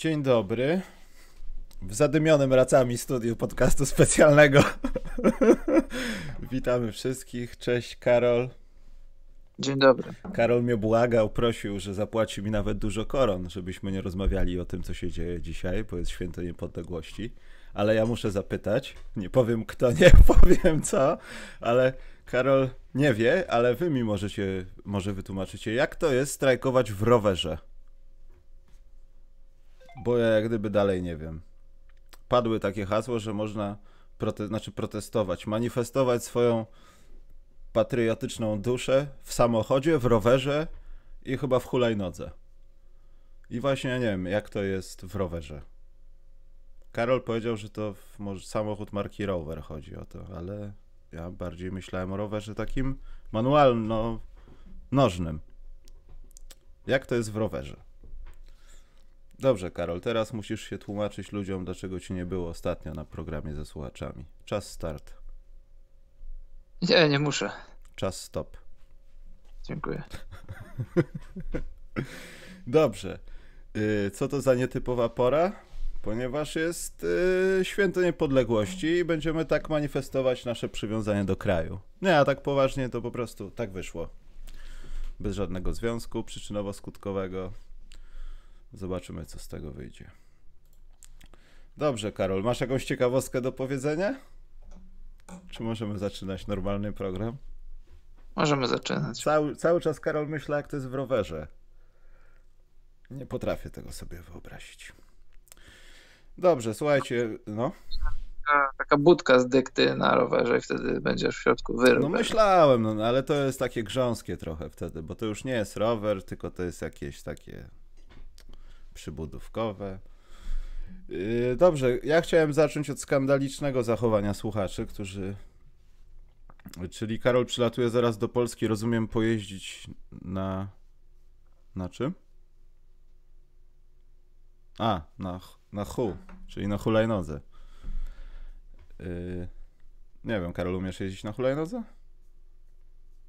Dzień dobry. W zadymionym racami studiu podcastu specjalnego. Witamy wszystkich. Cześć, Karol. Dzień dobry. Karol mnie błagał, prosił, że zapłaci mi nawet dużo koron, żebyśmy nie rozmawiali o tym, co się dzieje dzisiaj, bo jest święto niepodległości. Ale ja muszę zapytać. Nie powiem kto, nie powiem co, ale Karol nie wie, ale wy mi możecie, może wytłumaczycie, jak to jest strajkować w rowerze bo ja jak gdyby dalej nie wiem. Padły takie hasło, że można prote znaczy protestować, manifestować swoją patriotyczną duszę w samochodzie, w rowerze i chyba w hulajnodze. I właśnie ja nie wiem, jak to jest w rowerze. Karol powiedział, że to w może samochód marki Rover chodzi o to, ale ja bardziej myślałem o rowerze takim manualno-nożnym. Jak to jest w rowerze? Dobrze, Karol, teraz musisz się tłumaczyć ludziom, dlaczego ci nie było ostatnio na programie ze słuchaczami. Czas start. Nie, nie muszę. Czas stop. Dziękuję. Dobrze. Y, co to za nietypowa pora? Ponieważ jest y, święto niepodległości i będziemy tak manifestować nasze przywiązanie do kraju. Nie, a tak poważnie to po prostu tak wyszło. Bez żadnego związku przyczynowo-skutkowego Zobaczymy, co z tego wyjdzie. Dobrze, Karol, masz jakąś ciekawostkę do powiedzenia? Czy możemy zaczynać normalny program? Możemy zaczynać. Cały, cały czas, Karol, myśla, jak to jest w rowerze. Nie potrafię tego sobie wyobrazić. Dobrze, słuchajcie, no. Taka budka z dykty na rowerze i wtedy będziesz w środku wyrób. No myślałem, no, ale to jest takie grząskie trochę wtedy, bo to już nie jest rower, tylko to jest jakieś takie przybudówkowe. Yy, dobrze, ja chciałem zacząć od skandalicznego zachowania słuchaczy, którzy. Czyli Karol przylatuje zaraz do Polski, rozumiem, pojeździć na. Na czym? A, na, na hu, czyli na hulajnodze. Yy, nie wiem, Karol, umiesz jeździć na hulajnodze?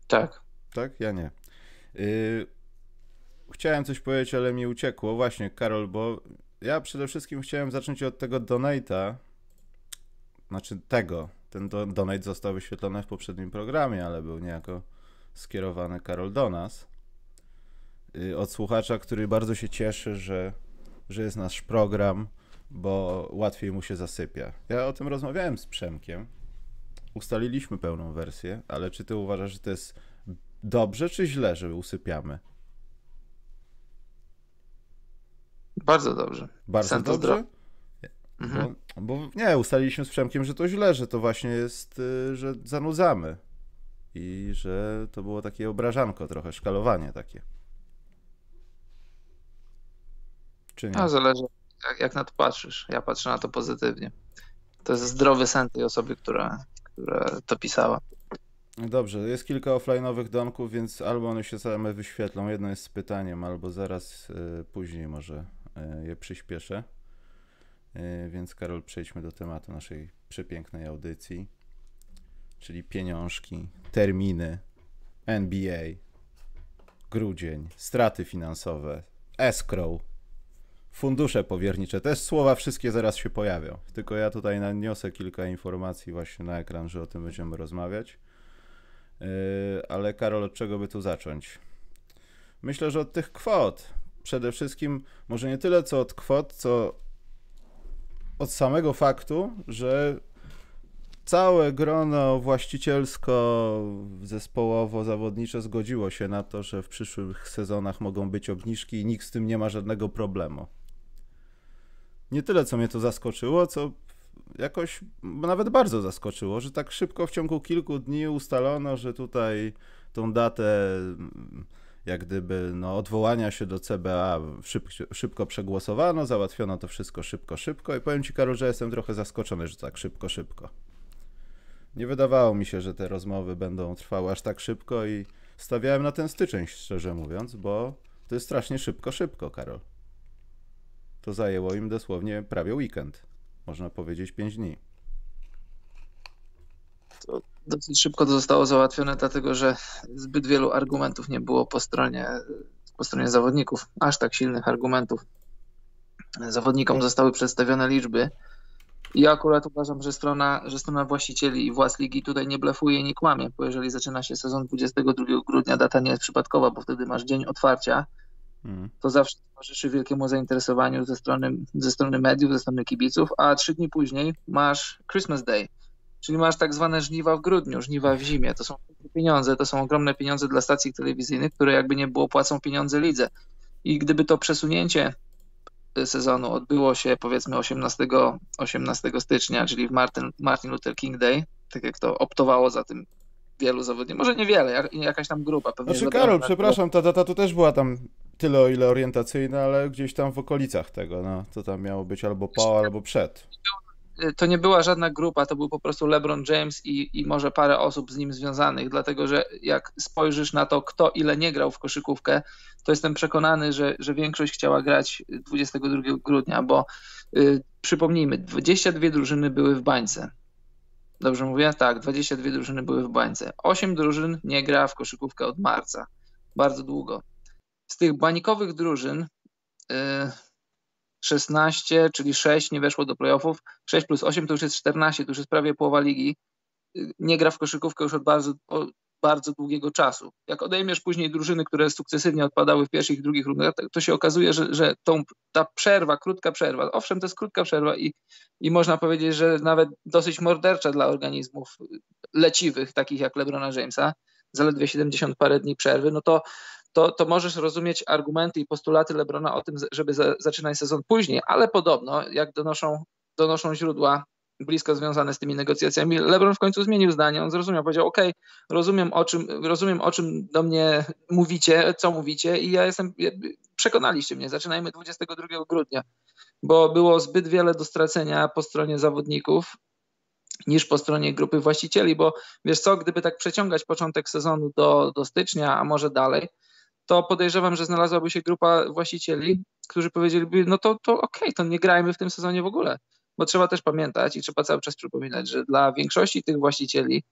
Tak. Tak? Ja nie. Yy, chciałem coś powiedzieć, ale mi uciekło. Właśnie, Karol, bo ja przede wszystkim chciałem zacząć od tego donata. Znaczy tego. Ten do donate został wyświetlony w poprzednim programie, ale był niejako skierowany Karol do nas. Y, od słuchacza, który bardzo się cieszy, że, że jest nasz program, bo łatwiej mu się zasypia. Ja o tym rozmawiałem z Przemkiem. Ustaliliśmy pełną wersję, ale czy ty uważasz, że to jest dobrze czy źle, że usypiamy? Bardzo dobrze. Bardzo Santos dobrze? No, mhm. Bo, bo, nie, ustaliliśmy z Przemkiem, że to źle, że to właśnie jest, y, że zanudzamy. I że to było takie obrażanko trochę, szkalowanie takie. Czy nie? No, zależy jak, jak na to patrzysz. Ja patrzę na to pozytywnie. To jest zdrowy sen tej osoby, która, która to pisała. Dobrze, jest kilka offline'owych donków, więc albo one się same wyświetlą. Jedno jest z pytaniem, albo zaraz y, później może E, je przyspieszę. E, więc Karol, przejdźmy do tematu naszej przepięknej audycji, czyli pieniążki, terminy, NBA, grudzień, straty finansowe, escrow, fundusze powiernicze. Te słowa wszystkie zaraz się pojawią. Tylko ja tutaj naniosę kilka informacji właśnie na ekran, że o tym będziemy rozmawiać. E, ale Karol, od czego by tu zacząć? Myślę, że od tych kwot przede wszystkim może nie tyle co od kwot, co od samego faktu, że całe grono właścicielsko-zespołowo-zawodnicze zgodziło się na to, że w przyszłych sezonach mogą być obniżki i nikt z tym nie ma żadnego problemu. Nie tyle co mnie to zaskoczyło, co jakoś nawet bardzo zaskoczyło, że tak szybko w ciągu kilku dni ustalono, że tutaj tą datę jak gdyby no, odwołania się do CBA szybko przegłosowano, załatwiono to wszystko szybko, szybko i powiem Ci Karol, że jestem trochę zaskoczony, że tak szybko, szybko. Nie wydawało mi się, że te rozmowy będą trwały aż tak szybko i stawiałem na ten styczeń, szczerze mówiąc, bo to jest strasznie szybko, szybko, Karol. To zajęło im dosłownie prawie weekend, można powiedzieć 5 dni to dosyć szybko to zostało załatwione, dlatego że zbyt wielu argumentów nie było po stronie, po stronie zawodników, aż tak silnych argumentów. Zawodnikom zostały przedstawione liczby. ja akurat uważam, że strona, że strona właścicieli i władz ligi tutaj nie blefuje nie kłamie, bo jeżeli zaczyna się sezon 22 grudnia, data nie jest przypadkowa, bo wtedy masz dzień otwarcia, mm. to zawsze towarzyszy wielkiemu zainteresowaniu ze strony, ze strony mediów, ze strony kibiców, a trzy dni później masz Christmas Day, Czyli masz tak zwane żniwa w grudniu, żniwa w zimie. To są pieniądze, to są ogromne pieniądze dla stacji telewizyjnych, które jakby nie było płacą pieniądze lidze. I gdyby to przesunięcie y, sezonu odbyło się powiedzmy 18, 18 stycznia, czyli w Martin, Martin Luther King Day, tak jak to optowało za tym wielu zawodników, może niewiele, jak, jakaś tam grupa pewnie. Znaczy Karol, przepraszam, ta data tu też była tam tyle o ile orientacyjna, ale gdzieś tam w okolicach tego, no, to tam miało być albo po, albo przed to nie była żadna grupa, to był po prostu LeBron James i, i może parę osób z nim związanych, dlatego że jak spojrzysz na to, kto ile nie grał w koszykówkę, to jestem przekonany, że, że większość chciała grać 22 grudnia, bo y, przypomnijmy, 22 drużyny były w bańce. Dobrze mówię? Tak, 22 drużyny były w bańce. 8 drużyn nie gra w koszykówkę od marca. Bardzo długo. Z tych bańkowych drużyn y, 16, czyli 6 nie weszło do playoffów. 6 plus 8 to już jest 14, to już jest prawie połowa ligi. Nie gra w koszykówkę już od bardzo, od bardzo długiego czasu. Jak odejmiesz później drużyny, które sukcesywnie odpadały w pierwszych i drugich rundach, to się okazuje, że, że tą, ta przerwa, krótka przerwa, owszem, to jest krótka przerwa i, i można powiedzieć, że nawet dosyć mordercza dla organizmów leciwych, takich jak Lebrona Jamesa, zaledwie 70 parę dni przerwy, no to to, to możesz rozumieć argumenty i postulaty Lebrona o tym, żeby za, zaczynać sezon później, ale podobno, jak donoszą, donoszą źródła blisko związane z tymi negocjacjami, Lebron w końcu zmienił zdanie, on zrozumiał, powiedział, ok, rozumiem o czym, rozumiem o czym do mnie mówicie, co mówicie i ja jestem, przekonaliście mnie, zaczynajmy 22 grudnia, bo było zbyt wiele do stracenia po stronie zawodników, niż po stronie grupy właścicieli, bo wiesz co, gdyby tak przeciągać początek sezonu do, do stycznia, a może dalej, to podejrzewam, że znalazłaby się grupa właścicieli, którzy powiedzieliby, no to, to okej, okay, to nie grajmy w tym sezonie w ogóle. Bo trzeba też pamiętać i trzeba cały czas przypominać, że dla większości tych właścicieli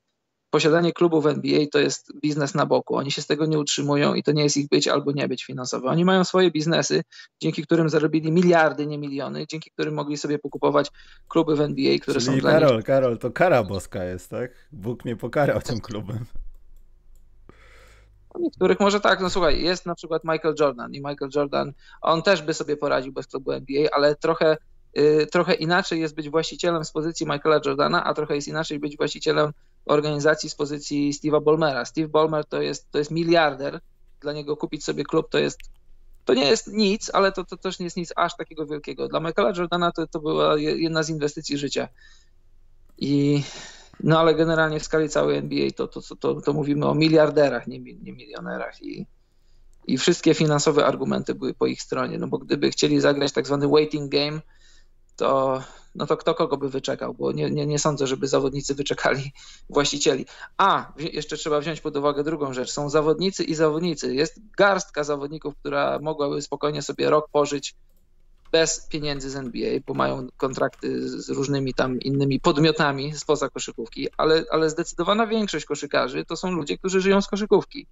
posiadanie klubu w NBA to jest biznes na boku. Oni się z tego nie utrzymują i to nie jest ich być albo nie być finansowe. Oni mają swoje biznesy, dzięki którym zarobili miliardy, nie miliony, dzięki którym mogli sobie pokupować kluby w NBA, które Czyli są Karol, dla nich... Karol, Karol, to kara boska jest, tak? Bóg mnie pokarał tym klubem niektórych może tak, no słuchaj, jest na przykład Michael Jordan i Michael Jordan, on też by sobie poradził bez klubu NBA, ale trochę y, trochę inaczej jest być właścicielem z pozycji Michaela Jordana, a trochę jest inaczej być właścicielem organizacji z pozycji Steve'a Ballmera. Steve Ballmer to jest, to jest miliarder, dla niego kupić sobie klub to jest to nie jest nic, ale to, to też nie jest nic aż takiego wielkiego. Dla Michaela Jordana to, to była jedna z inwestycji życia. I no ale generalnie w skali całej NBA to, to, to, to mówimy o miliarderach, nie, nie milionerach i, i wszystkie finansowe argumenty były po ich stronie, no bo gdyby chcieli zagrać tak zwany waiting game, to, no to kto kogo by wyczekał, bo nie, nie, nie sądzę, żeby zawodnicy wyczekali właścicieli. A, jeszcze trzeba wziąć pod uwagę drugą rzecz, są zawodnicy i zawodnicy. Jest garstka zawodników, która mogłaby spokojnie sobie rok pożyć bez pieniędzy z NBA, bo mają kontrakty z różnymi tam innymi podmiotami spoza koszykówki, ale, ale zdecydowana większość koszykarzy to są ludzie, którzy żyją z koszykówki.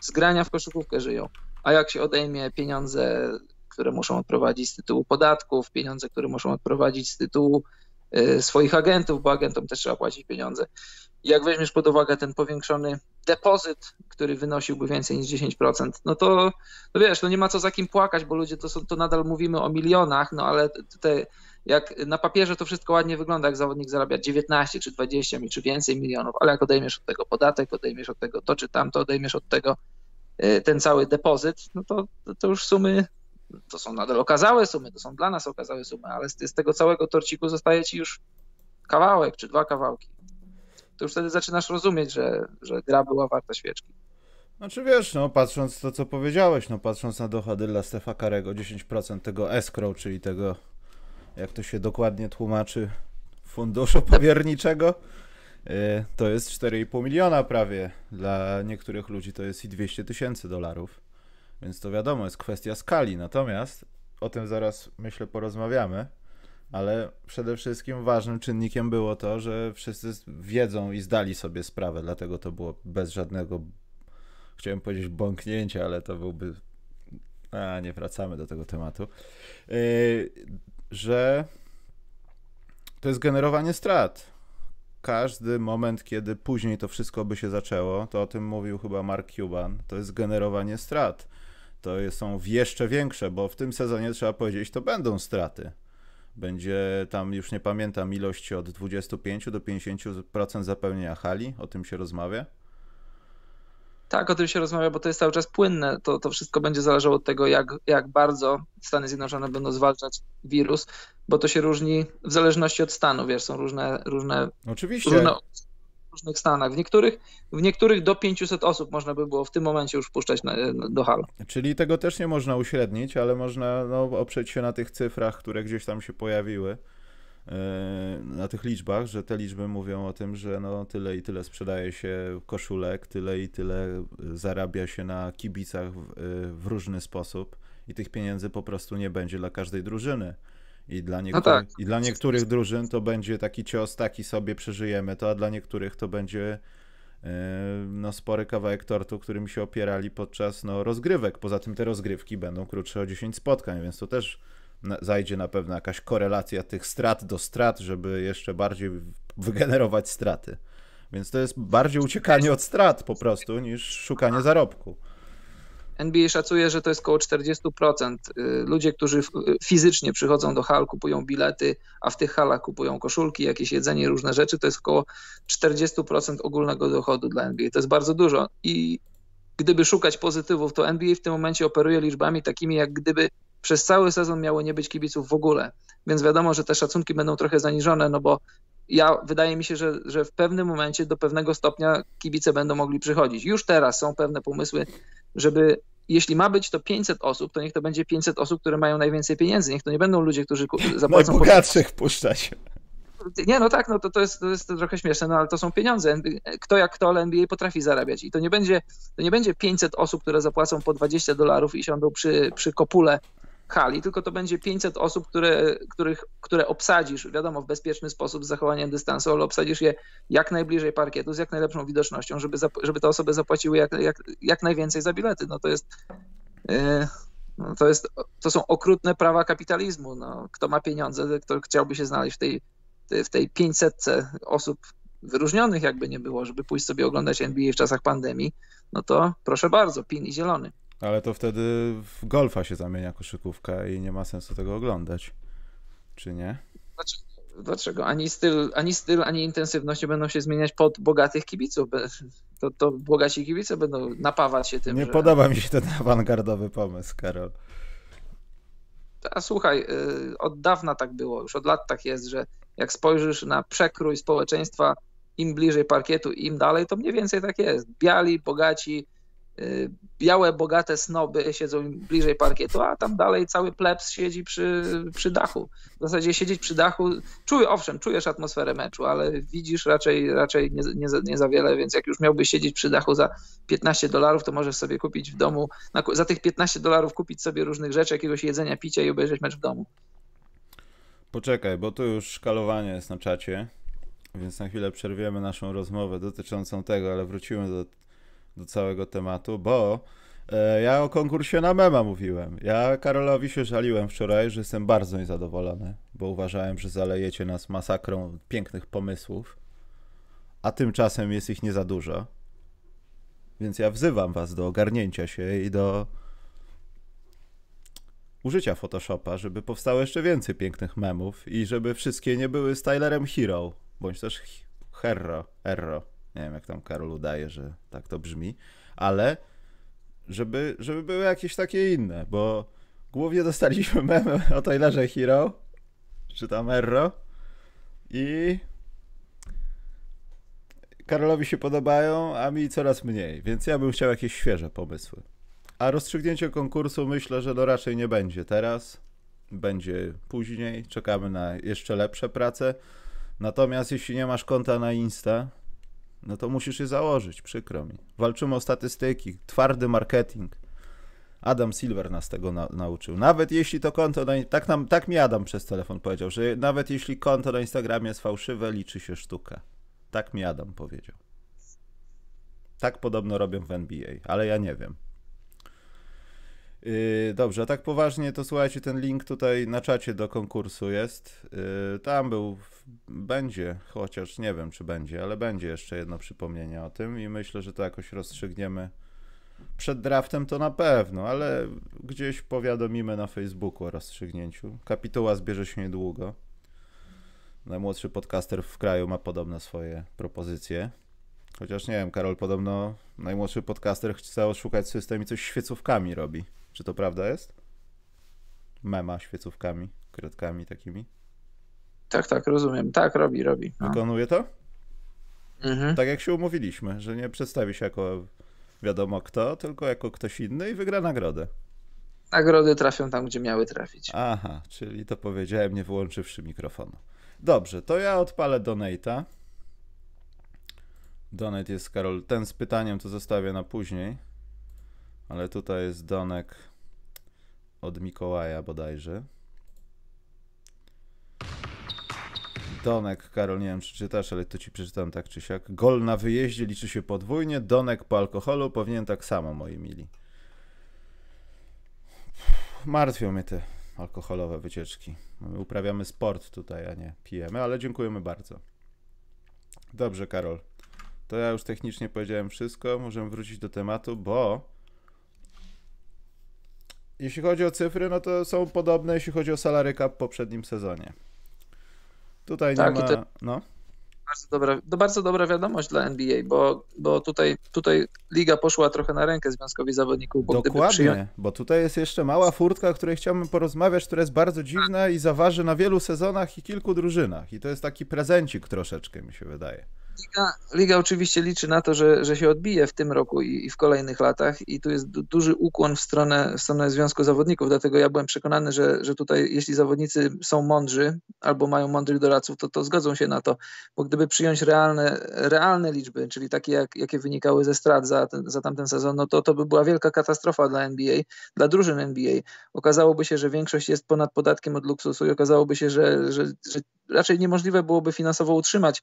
Z grania w koszykówkę żyją. A jak się odejmie pieniądze, które muszą odprowadzić z tytułu podatków, pieniądze, które muszą odprowadzić z tytułu y, swoich agentów, bo agentom też trzeba płacić pieniądze, jak weźmiesz pod uwagę ten powiększony depozyt, który wynosiłby więcej niż 10%, no to no wiesz, no nie ma co za kim płakać, bo ludzie to, są, to nadal mówimy o milionach, no ale te, jak na papierze to wszystko ładnie wygląda, jak zawodnik zarabia 19 czy 20 czy więcej milionów, ale jak odejmiesz od tego podatek, odejmiesz od tego to czy tamto, odejmiesz od tego e, ten cały depozyt, no to, to już sumy to są nadal okazałe sumy, to są dla nas okazałe sumy, ale z, z tego całego torciku zostaje ci już kawałek czy dwa kawałki to już wtedy zaczynasz rozumieć, że, że gra była warta świeczki. Znaczy wiesz, no patrząc to, co powiedziałeś, no patrząc na dochody dla Stefa Karego, 10% tego escrow, czyli tego, jak to się dokładnie tłumaczy, funduszu tak. powierniczego, y, to jest 4,5 miliona prawie. Dla niektórych ludzi to jest i 200 tysięcy dolarów. Więc to wiadomo, jest kwestia skali. Natomiast o tym zaraz, myślę, porozmawiamy ale przede wszystkim ważnym czynnikiem było to, że wszyscy wiedzą i zdali sobie sprawę, dlatego to było bez żadnego, chciałem powiedzieć, bąknięcia, ale to byłby. A, nie wracamy do tego tematu. Yy, że to jest generowanie strat. Każdy moment, kiedy później to wszystko by się zaczęło, to o tym mówił chyba Mark Cuban, to jest generowanie strat. To są jeszcze większe, bo w tym sezonie trzeba powiedzieć, to będą straty będzie tam, już nie pamiętam, ilość od 25 do 50% zapełnienia hali, o tym się rozmawia. Tak, o tym się rozmawia, bo to jest cały czas płynne. To, to wszystko będzie zależało od tego, jak, jak bardzo Stany Zjednoczone będą zwalczać wirus, bo to się różni w zależności od stanu, wiesz, są różne. różne Oczywiście. Różne różnych stanach. W niektórych, w niektórych do 500 osób można by było w tym momencie już wpuszczać na, do hal. Czyli tego też nie można uśrednić, ale można no, oprzeć się na tych cyfrach, które gdzieś tam się pojawiły yy, na tych liczbach, że te liczby mówią o tym, że no tyle i tyle sprzedaje się koszulek, tyle i tyle yy, zarabia się na kibicach w, yy, w różny sposób i tych pieniędzy po prostu nie będzie dla każdej drużyny. I dla, no niektórych, no tak. I dla niektórych drużyn to będzie taki cios, taki sobie przeżyjemy to, a dla niektórych to będzie yy, no, spory kawałek tortu, którym się opierali podczas no, rozgrywek. Poza tym te rozgrywki będą krótsze o 10 spotkań, więc to też na, zajdzie na pewno jakaś korelacja tych strat do strat, żeby jeszcze bardziej wygenerować straty. Więc to jest bardziej uciekanie od strat po prostu niż szukanie zarobku. NBA szacuje, że to jest około 40%. Y, ludzie, którzy y, fizycznie przychodzą do hal, kupują bilety, a w tych halach kupują koszulki, jakieś jedzenie, różne rzeczy, to jest około 40% ogólnego dochodu dla NBA. To jest bardzo dużo. I gdyby szukać pozytywów, to NBA w tym momencie operuje liczbami takimi, jak gdyby przez cały sezon miało nie być kibiców w ogóle. Więc wiadomo, że te szacunki będą trochę zaniżone, no bo ja wydaje mi się, że, że w pewnym momencie do pewnego stopnia kibice będą mogli przychodzić. Już teraz są pewne pomysły żeby jeśli ma być to 500 osób, to niech to będzie 500 osób, które mają najwięcej pieniędzy. Niech to nie będą ludzie, którzy zapłacą... Najbogatszych po... puszczać. Nie, no tak, no to, to, jest, to jest trochę śmieszne, no ale to są pieniądze. Kto jak kto, ale NBA potrafi zarabiać. I to nie będzie, to nie będzie 500 osób, które zapłacą po 20 dolarów i siądą przy, przy kopule hali, tylko to będzie 500 osób, które, których, które obsadzisz, wiadomo, w bezpieczny sposób z zachowaniem dystansu, ale obsadzisz je jak najbliżej parkietu z jak najlepszą widocznością, żeby, żeby te osoby zapłaciły jak, jak, jak najwięcej za bilety. No to jest. Yy, no to, jest, to są okrutne prawa kapitalizmu. No, kto ma pieniądze, kto chciałby się znaleźć w tej, w tej 500 osób wyróżnionych, jakby nie było, żeby pójść sobie oglądać NBA w czasach pandemii, no to proszę bardzo, pin i zielony. Ale to wtedy w golfa się zamienia koszykówka i nie ma sensu tego oglądać. Czy nie? dlaczego? Ani styl, ani styl, ani intensywność będą się zmieniać pod bogatych kibiców. To, to bogaci kibice będą napawać się tym. Nie że... podoba mi się ten awangardowy pomysł, Karol. A słuchaj, y, od dawna tak było, już od lat tak jest, że jak spojrzysz na przekrój społeczeństwa, im bliżej parkietu, im dalej, to mniej więcej tak jest. Biali, bogaci, Y, białe, bogate snoby siedzą bliżej parkietu, a tam dalej cały plebs siedzi przy, przy dachu. W zasadzie siedzieć przy dachu, czuję, owszem, czujesz atmosferę meczu, ale widzisz raczej, raczej nie, nie, za, nie za wiele, więc jak już miałby siedzieć przy dachu za 15 dolarów, to możesz sobie kupić w domu, na, za tych 15 dolarów kupić sobie różnych rzeczy, jakiegoś jedzenia, picia i obejrzeć mecz w domu. Poczekaj, bo tu już szkalowanie jest na czacie. Więc na chwilę przerwiemy naszą rozmowę dotyczącą tego, ale wrócimy do do całego tematu, bo e, ja o konkursie na mema mówiłem. Ja Karolowi się żaliłem wczoraj, że jestem bardzo niezadowolony, bo uważałem, że zalejecie nas masakrą pięknych pomysłów, a tymczasem jest ich nie za dużo. Więc ja wzywam was do ogarnięcia się i do użycia Photoshopa, żeby powstało jeszcze więcej pięknych memów i żeby wszystkie nie były stylerem Hero, bądź też Herro, Erro. Nie wiem, jak tam Karol udaje, że tak to brzmi, ale żeby, żeby były jakieś takie inne, bo głównie dostaliśmy memy o Taylorze Hero, czy tam Erro i Karolowi się podobają, a mi coraz mniej, więc ja bym chciał jakieś świeże pomysły. A rozstrzygnięcie konkursu myślę, że to no raczej nie będzie teraz, będzie później, czekamy na jeszcze lepsze prace. Natomiast jeśli nie masz konta na Insta, no to musisz je założyć, przykro mi. Walczymy o statystyki, twardy marketing. Adam Silver nas tego na, nauczył. Nawet jeśli to konto na, tak, nam, tak mi Adam przez telefon powiedział, że nawet jeśli konto na Instagramie jest fałszywe, liczy się sztuka. Tak mi Adam powiedział. Tak podobno robią w NBA, ale ja nie wiem. Yy, dobrze, a tak poważnie to słuchajcie, ten link tutaj na czacie do konkursu jest. Yy, tam był, będzie, chociaż nie wiem czy będzie, ale będzie jeszcze jedno przypomnienie o tym i myślę, że to jakoś rozstrzygniemy przed draftem to na pewno, ale gdzieś powiadomimy na Facebooku o rozstrzygnięciu. Kapituła zbierze się niedługo. Najmłodszy podcaster w kraju ma podobne swoje propozycje. Chociaż nie wiem, Karol, podobno najmłodszy podcaster chce oszukać system i coś świecówkami robi. Czy to prawda jest? Mema świecówkami, kredkami takimi. Tak, tak, rozumiem. Tak, robi, robi. No. Wykonuje to? Mhm. Tak jak się umówiliśmy, że nie przedstawi się jako wiadomo kto, tylko jako ktoś inny i wygra nagrodę. Nagrody trafią tam, gdzie miały trafić. Aha, czyli to powiedziałem, nie wyłączywszy mikrofonu. Dobrze, to ja odpalę Donate'a. Donate jest, Karol, ten z pytaniem to zostawię na później ale tutaj jest donek od Mikołaja bodajże. Donek, Karol, nie wiem czy czytasz, ale to ci przeczytam tak czy siak. Gol na wyjeździe liczy się podwójnie, donek po alkoholu powinien tak samo, moi mili. Martwią mnie te alkoholowe wycieczki. My uprawiamy sport tutaj, a nie pijemy, ale dziękujemy bardzo. Dobrze, Karol. To ja już technicznie powiedziałem wszystko. Możemy wrócić do tematu, bo jeśli chodzi o cyfry, no to są podobne, jeśli chodzi o salary cap w poprzednim sezonie. Tutaj tak, nie ma... To... No. Bardzo dobra, to no bardzo dobra wiadomość dla NBA, bo, bo tutaj, tutaj liga poszła trochę na rękę Związkowi Zawodników. Bo Dokładnie, przyjąć... bo tutaj jest jeszcze mała furtka, o której chciałbym porozmawiać, która jest bardzo dziwna i zaważy na wielu sezonach i kilku drużynach. I to jest taki prezencik troszeczkę, mi się wydaje. Liga, Liga oczywiście liczy na to, że, że się odbije w tym roku i, i w kolejnych latach i tu jest duży ukłon w stronę, w stronę Związku Zawodników, dlatego ja byłem przekonany, że, że tutaj jeśli zawodnicy są mądrzy albo mają mądrych doradców, to, to zgodzą się na to, bo gdyby przyjąć realne, realne liczby, czyli takie jak, jakie wynikały ze strat za, ten, za tamten sezon, no to to by była wielka katastrofa dla NBA, dla drużyn NBA. Okazałoby się, że większość jest ponad podatkiem od luksusu i okazałoby się, że, że, że raczej niemożliwe byłoby finansowo utrzymać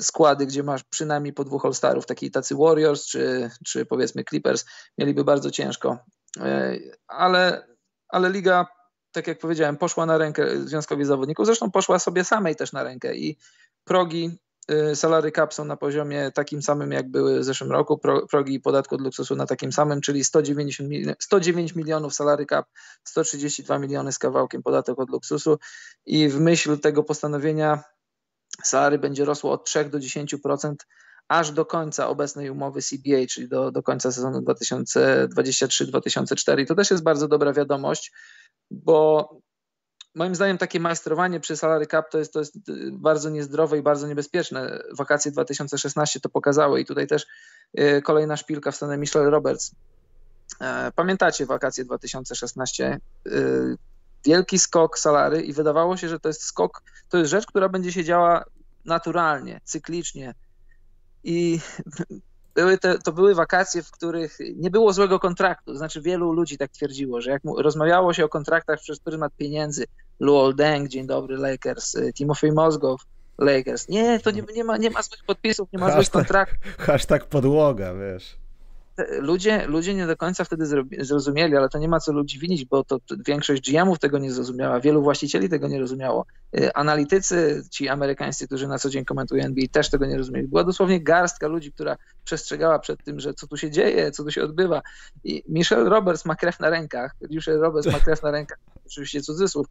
składy, gdzie masz przynajmniej po dwóch All-Starów, taki tacy Warriors czy, czy powiedzmy Clippers, mieliby bardzo ciężko. E, ale, ale liga, tak jak powiedziałem, poszła na rękę związkowi zawodników, zresztą poszła sobie samej też na rękę i progi Y, salary cap są na poziomie takim samym, jak były w zeszłym roku, progi podatku od luksusu na takim samym, czyli 190, 109 milionów salary cap, 132 miliony z kawałkiem podatek od luksusu i w myśl tego postanowienia salary będzie rosło od 3 do 10% aż do końca obecnej umowy CBA, czyli do, do końca sezonu 2023-2024. To też jest bardzo dobra wiadomość, bo moim zdaniem takie majstrowanie przy salary cap to jest, to jest y, bardzo niezdrowe i bardzo niebezpieczne. Wakacje 2016 to pokazały i tutaj też y, kolejna szpilka w stronę Michelle Roberts. E, pamiętacie wakacje 2016? Y, wielki skok salary i wydawało się, że to jest skok, to jest rzecz, która będzie się działa naturalnie, cyklicznie. I były te, to były wakacje, w których nie było złego kontraktu. Znaczy, wielu ludzi tak twierdziło, że jak mu, rozmawiało się o kontraktach przez pryzmat pieniędzy, Luol Deng, dzień dobry, Lakers, y, Timofey Mozgow, Lakers. Nie, to nie, nie, ma, nie ma złych podpisów, nie ma hashtag, złych kontraktów. Hashtag podłoga, wiesz ludzie, ludzie nie do końca wtedy zrozumieli, ale to nie ma co ludzi winić, bo to większość GM-ów tego nie zrozumiała, wielu właścicieli tego nie rozumiało. Y, analitycy, ci amerykańscy, którzy na co dzień komentują NBA, też tego nie rozumieli. Była dosłownie garstka ludzi, która przestrzegała przed tym, że co tu się dzieje, co tu się odbywa. I Michelle Roberts ma krew na rękach, Michelle Roberts ma krew na rękach, oczywiście cudzysłów,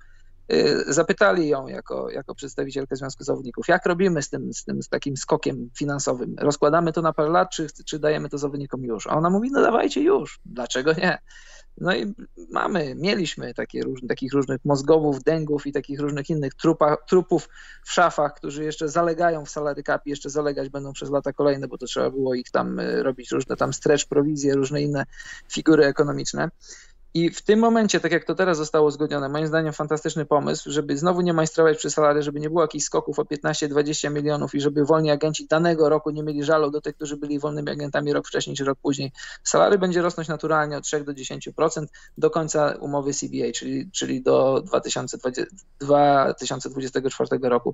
Y, zapytali ją jako, jako przedstawicielkę Związku Zawodników, jak robimy z tym, z tym z takim skokiem finansowym? Rozkładamy to na parę lat, czy, czy dajemy to zawodnikom już? A ona mówi, no dawajcie już, dlaczego nie? No i mamy, mieliśmy takie różne, takich różnych mózgowów, dęgów i takich różnych innych trupa, trupów w szafach, którzy jeszcze zalegają w salary cap jeszcze zalegać będą przez lata kolejne, bo to trzeba było ich tam y, robić różne tam stretch prowizje, różne inne figury ekonomiczne. I w tym momencie, tak jak to teraz zostało zgodzone, moim zdaniem fantastyczny pomysł, żeby znowu nie majstrować przy salary, żeby nie było jakichś skoków o 15-20 milionów i żeby wolni agenci danego roku nie mieli żalu do tych, którzy byli wolnymi agentami rok wcześniej czy rok później. Salary będzie rosnąć naturalnie od 3 do 10% do końca umowy CBA, czyli, czyli do 2020, 2024 roku.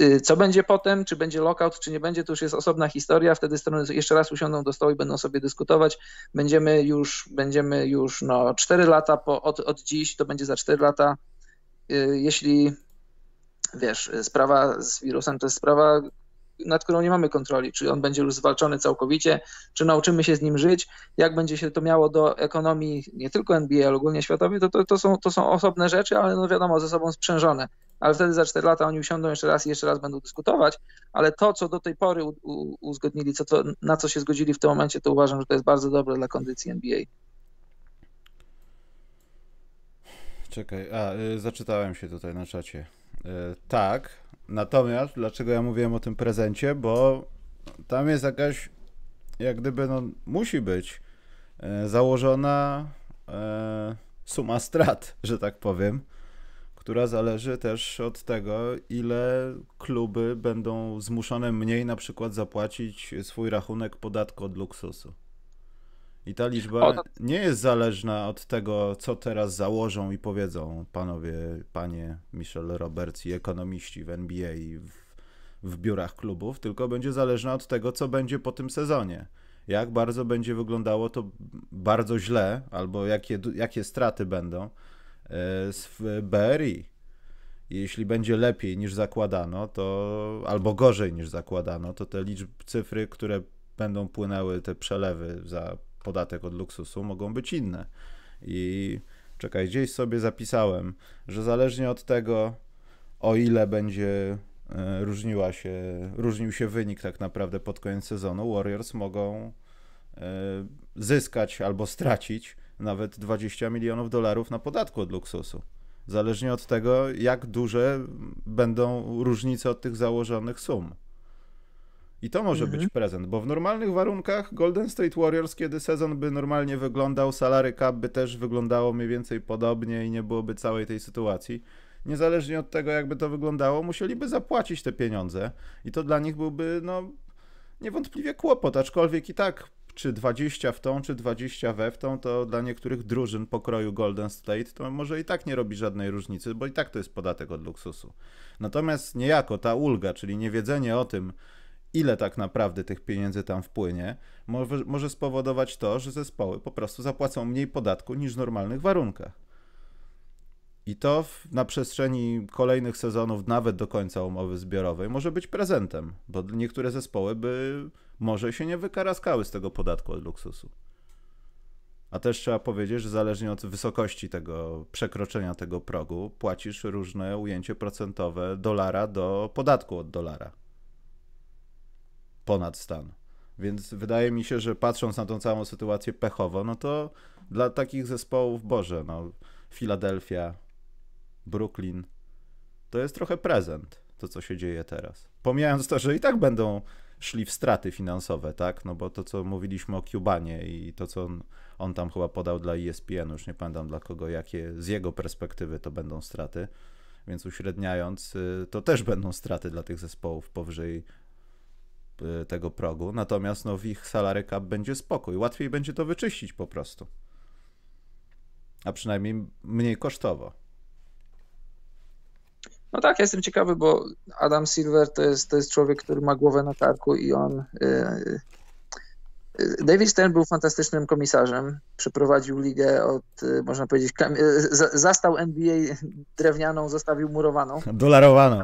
Y, co będzie potem, czy będzie lockout, czy nie będzie, to już jest osobna historia. Wtedy strony jeszcze raz usiądą do stołu i będą sobie dyskutować. Będziemy już, będziemy już no, 4 lata po, od, od dziś, to będzie za 4 lata. Y, jeśli wiesz, sprawa z wirusem to jest sprawa, nad którą nie mamy kontroli, czy on będzie już zwalczony całkowicie, czy nauczymy się z nim żyć, jak będzie się to miało do ekonomii nie tylko NBA, ale ogólnie światowej, to, to, to, są, to są osobne rzeczy, ale no wiadomo, ze sobą sprzężone. Ale wtedy za 4 lata oni usiądą jeszcze raz i jeszcze raz będą dyskutować, ale to, co do tej pory u, u, uzgodnili, co to, na co się zgodzili w tym momencie, to uważam, że to jest bardzo dobre dla kondycji NBA. Czekaj, a, y, zaczytałem się tutaj na czacie. Y, tak, Natomiast dlaczego ja mówiłem o tym prezencie? Bo tam jest jakaś, jak gdyby, no, musi być e, założona e, suma strat, że tak powiem, która zależy też od tego, ile kluby będą zmuszone mniej na przykład zapłacić swój rachunek podatku od luksusu. I ta liczba nie jest zależna od tego, co teraz założą i powiedzą panowie, panie Michel Roberts i ekonomiści w NBA i w, w biurach klubów, tylko będzie zależna od tego, co będzie po tym sezonie. Jak bardzo będzie wyglądało to bardzo źle, albo jakie, jakie straty będą e, w BRI. Jeśli będzie lepiej niż zakładano, to albo gorzej niż zakładano, to te liczby, cyfry, które będą płynęły, te przelewy za podatek od luksusu mogą być inne. I czekaj, gdzieś sobie zapisałem, że zależnie od tego, o ile będzie e, różniła się, różnił się wynik tak naprawdę pod koniec sezonu, Warriors mogą e, zyskać albo stracić nawet 20 milionów dolarów na podatku od luksusu. Zależnie od tego, jak duże będą różnice od tych założonych sum. I to może mhm. być prezent, bo w normalnych warunkach Golden State Warriors, kiedy sezon by normalnie wyglądał, salary cap by też wyglądało mniej więcej podobnie i nie byłoby całej tej sytuacji. Niezależnie od tego, jakby to wyglądało, musieliby zapłacić te pieniądze i to dla nich byłby, no, niewątpliwie kłopot, aczkolwiek i tak czy 20 w tą, czy 20 we w tą, to dla niektórych drużyn pokroju Golden State to może i tak nie robi żadnej różnicy, bo i tak to jest podatek od luksusu. Natomiast niejako ta ulga, czyli niewiedzenie o tym, ile tak naprawdę tych pieniędzy tam wpłynie, może, może spowodować to, że zespoły po prostu zapłacą mniej podatku niż w normalnych warunkach. I to w, na przestrzeni kolejnych sezonów, nawet do końca umowy zbiorowej, może być prezentem, bo niektóre zespoły by może się nie wykaraskały z tego podatku od luksusu. A też trzeba powiedzieć, że zależnie od wysokości tego przekroczenia tego progu, płacisz różne ujęcie procentowe dolara do podatku od dolara ponad stan. Więc wydaje mi się, że patrząc na tą całą sytuację pechowo, no to dla takich zespołów, Boże, no Filadelfia, Brooklyn, to jest trochę prezent, to co się dzieje teraz. Pomijając to, że i tak będą szli w straty finansowe, tak? No bo to, co mówiliśmy o Cubanie i to, co on, on tam chyba podał dla ESPN, już nie pamiętam dla kogo, jakie z jego perspektywy to będą straty, więc uśredniając, y, to też będą straty dla tych zespołów powyżej Y, tego progu, natomiast no, w ich salary cap będzie spokój. Łatwiej będzie to wyczyścić po prostu. A przynajmniej mniej kosztowo. No tak, ja jestem ciekawy, bo Adam Silver to jest, to jest człowiek, który ma głowę na karku i on. Yy, David Stern był fantastycznym komisarzem. Przeprowadził ligę od, y, można powiedzieć, zastał NBA drewnianą, zostawił murowaną. Dolarowaną.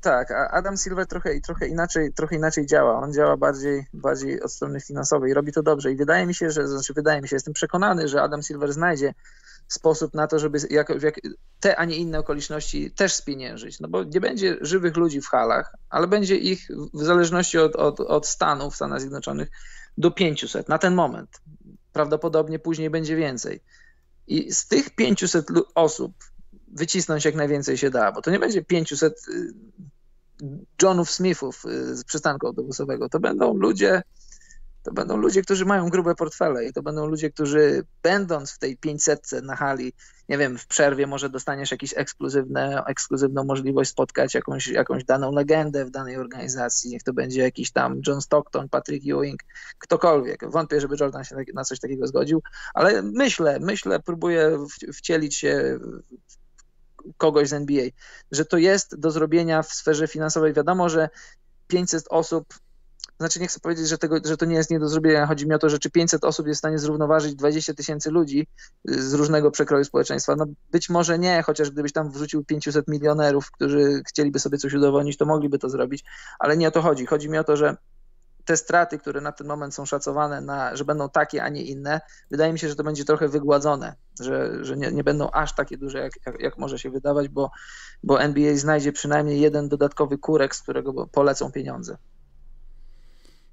Tak, a Adam Silver trochę, trochę, inaczej, trochę inaczej działa. On działa bardziej, bardziej od strony finansowej i robi to dobrze. I wydaje mi się, że, znaczy wydaje mi się, jestem przekonany, że Adam Silver znajdzie sposób na to, żeby jak te, a nie inne okoliczności też spieniężyć. No bo nie będzie żywych ludzi w halach, ale będzie ich w zależności od, od, od stanu w Stanach Zjednoczonych do 500 na ten moment. Prawdopodobnie później będzie więcej. I z tych 500 osób wycisnąć jak najwięcej się da, bo to nie będzie 500 Johnów Smithów y, z przystanku autobusowego. To będą ludzie, to będą ludzie, którzy mają grube portfele i to będą ludzie, którzy będąc w tej 500 na hali, nie wiem, w przerwie może dostaniesz jakąś ekskluzywną możliwość spotkać jakąś, jakąś daną legendę w danej organizacji, niech to będzie jakiś tam John Stockton, Patrick Ewing, ktokolwiek. Wątpię, żeby Jordan się na coś takiego zgodził, ale myślę, myślę, próbuję wcielić się w kogoś z NBA, że to jest do zrobienia w sferze finansowej. Wiadomo, że 500 osób znaczy nie chcę powiedzieć, że, tego, że to nie jest nie do zrobienia. Chodzi mi o to, że czy 500 osób jest w stanie zrównoważyć 20 tysięcy ludzi y, z różnego przekroju społeczeństwa. No być może nie, chociaż gdybyś tam wrzucił 500 milionerów, którzy chcieliby sobie coś udowodnić, to mogliby to zrobić, ale nie o to chodzi. Chodzi mi o to, że te straty, które na ten moment są szacowane, na, że będą takie, a nie inne, wydaje mi się, że to będzie trochę wygładzone, że, że nie, nie będą aż takie duże, jak, jak, jak, może się wydawać, bo, bo NBA znajdzie przynajmniej jeden dodatkowy kurek, z którego polecą pieniądze.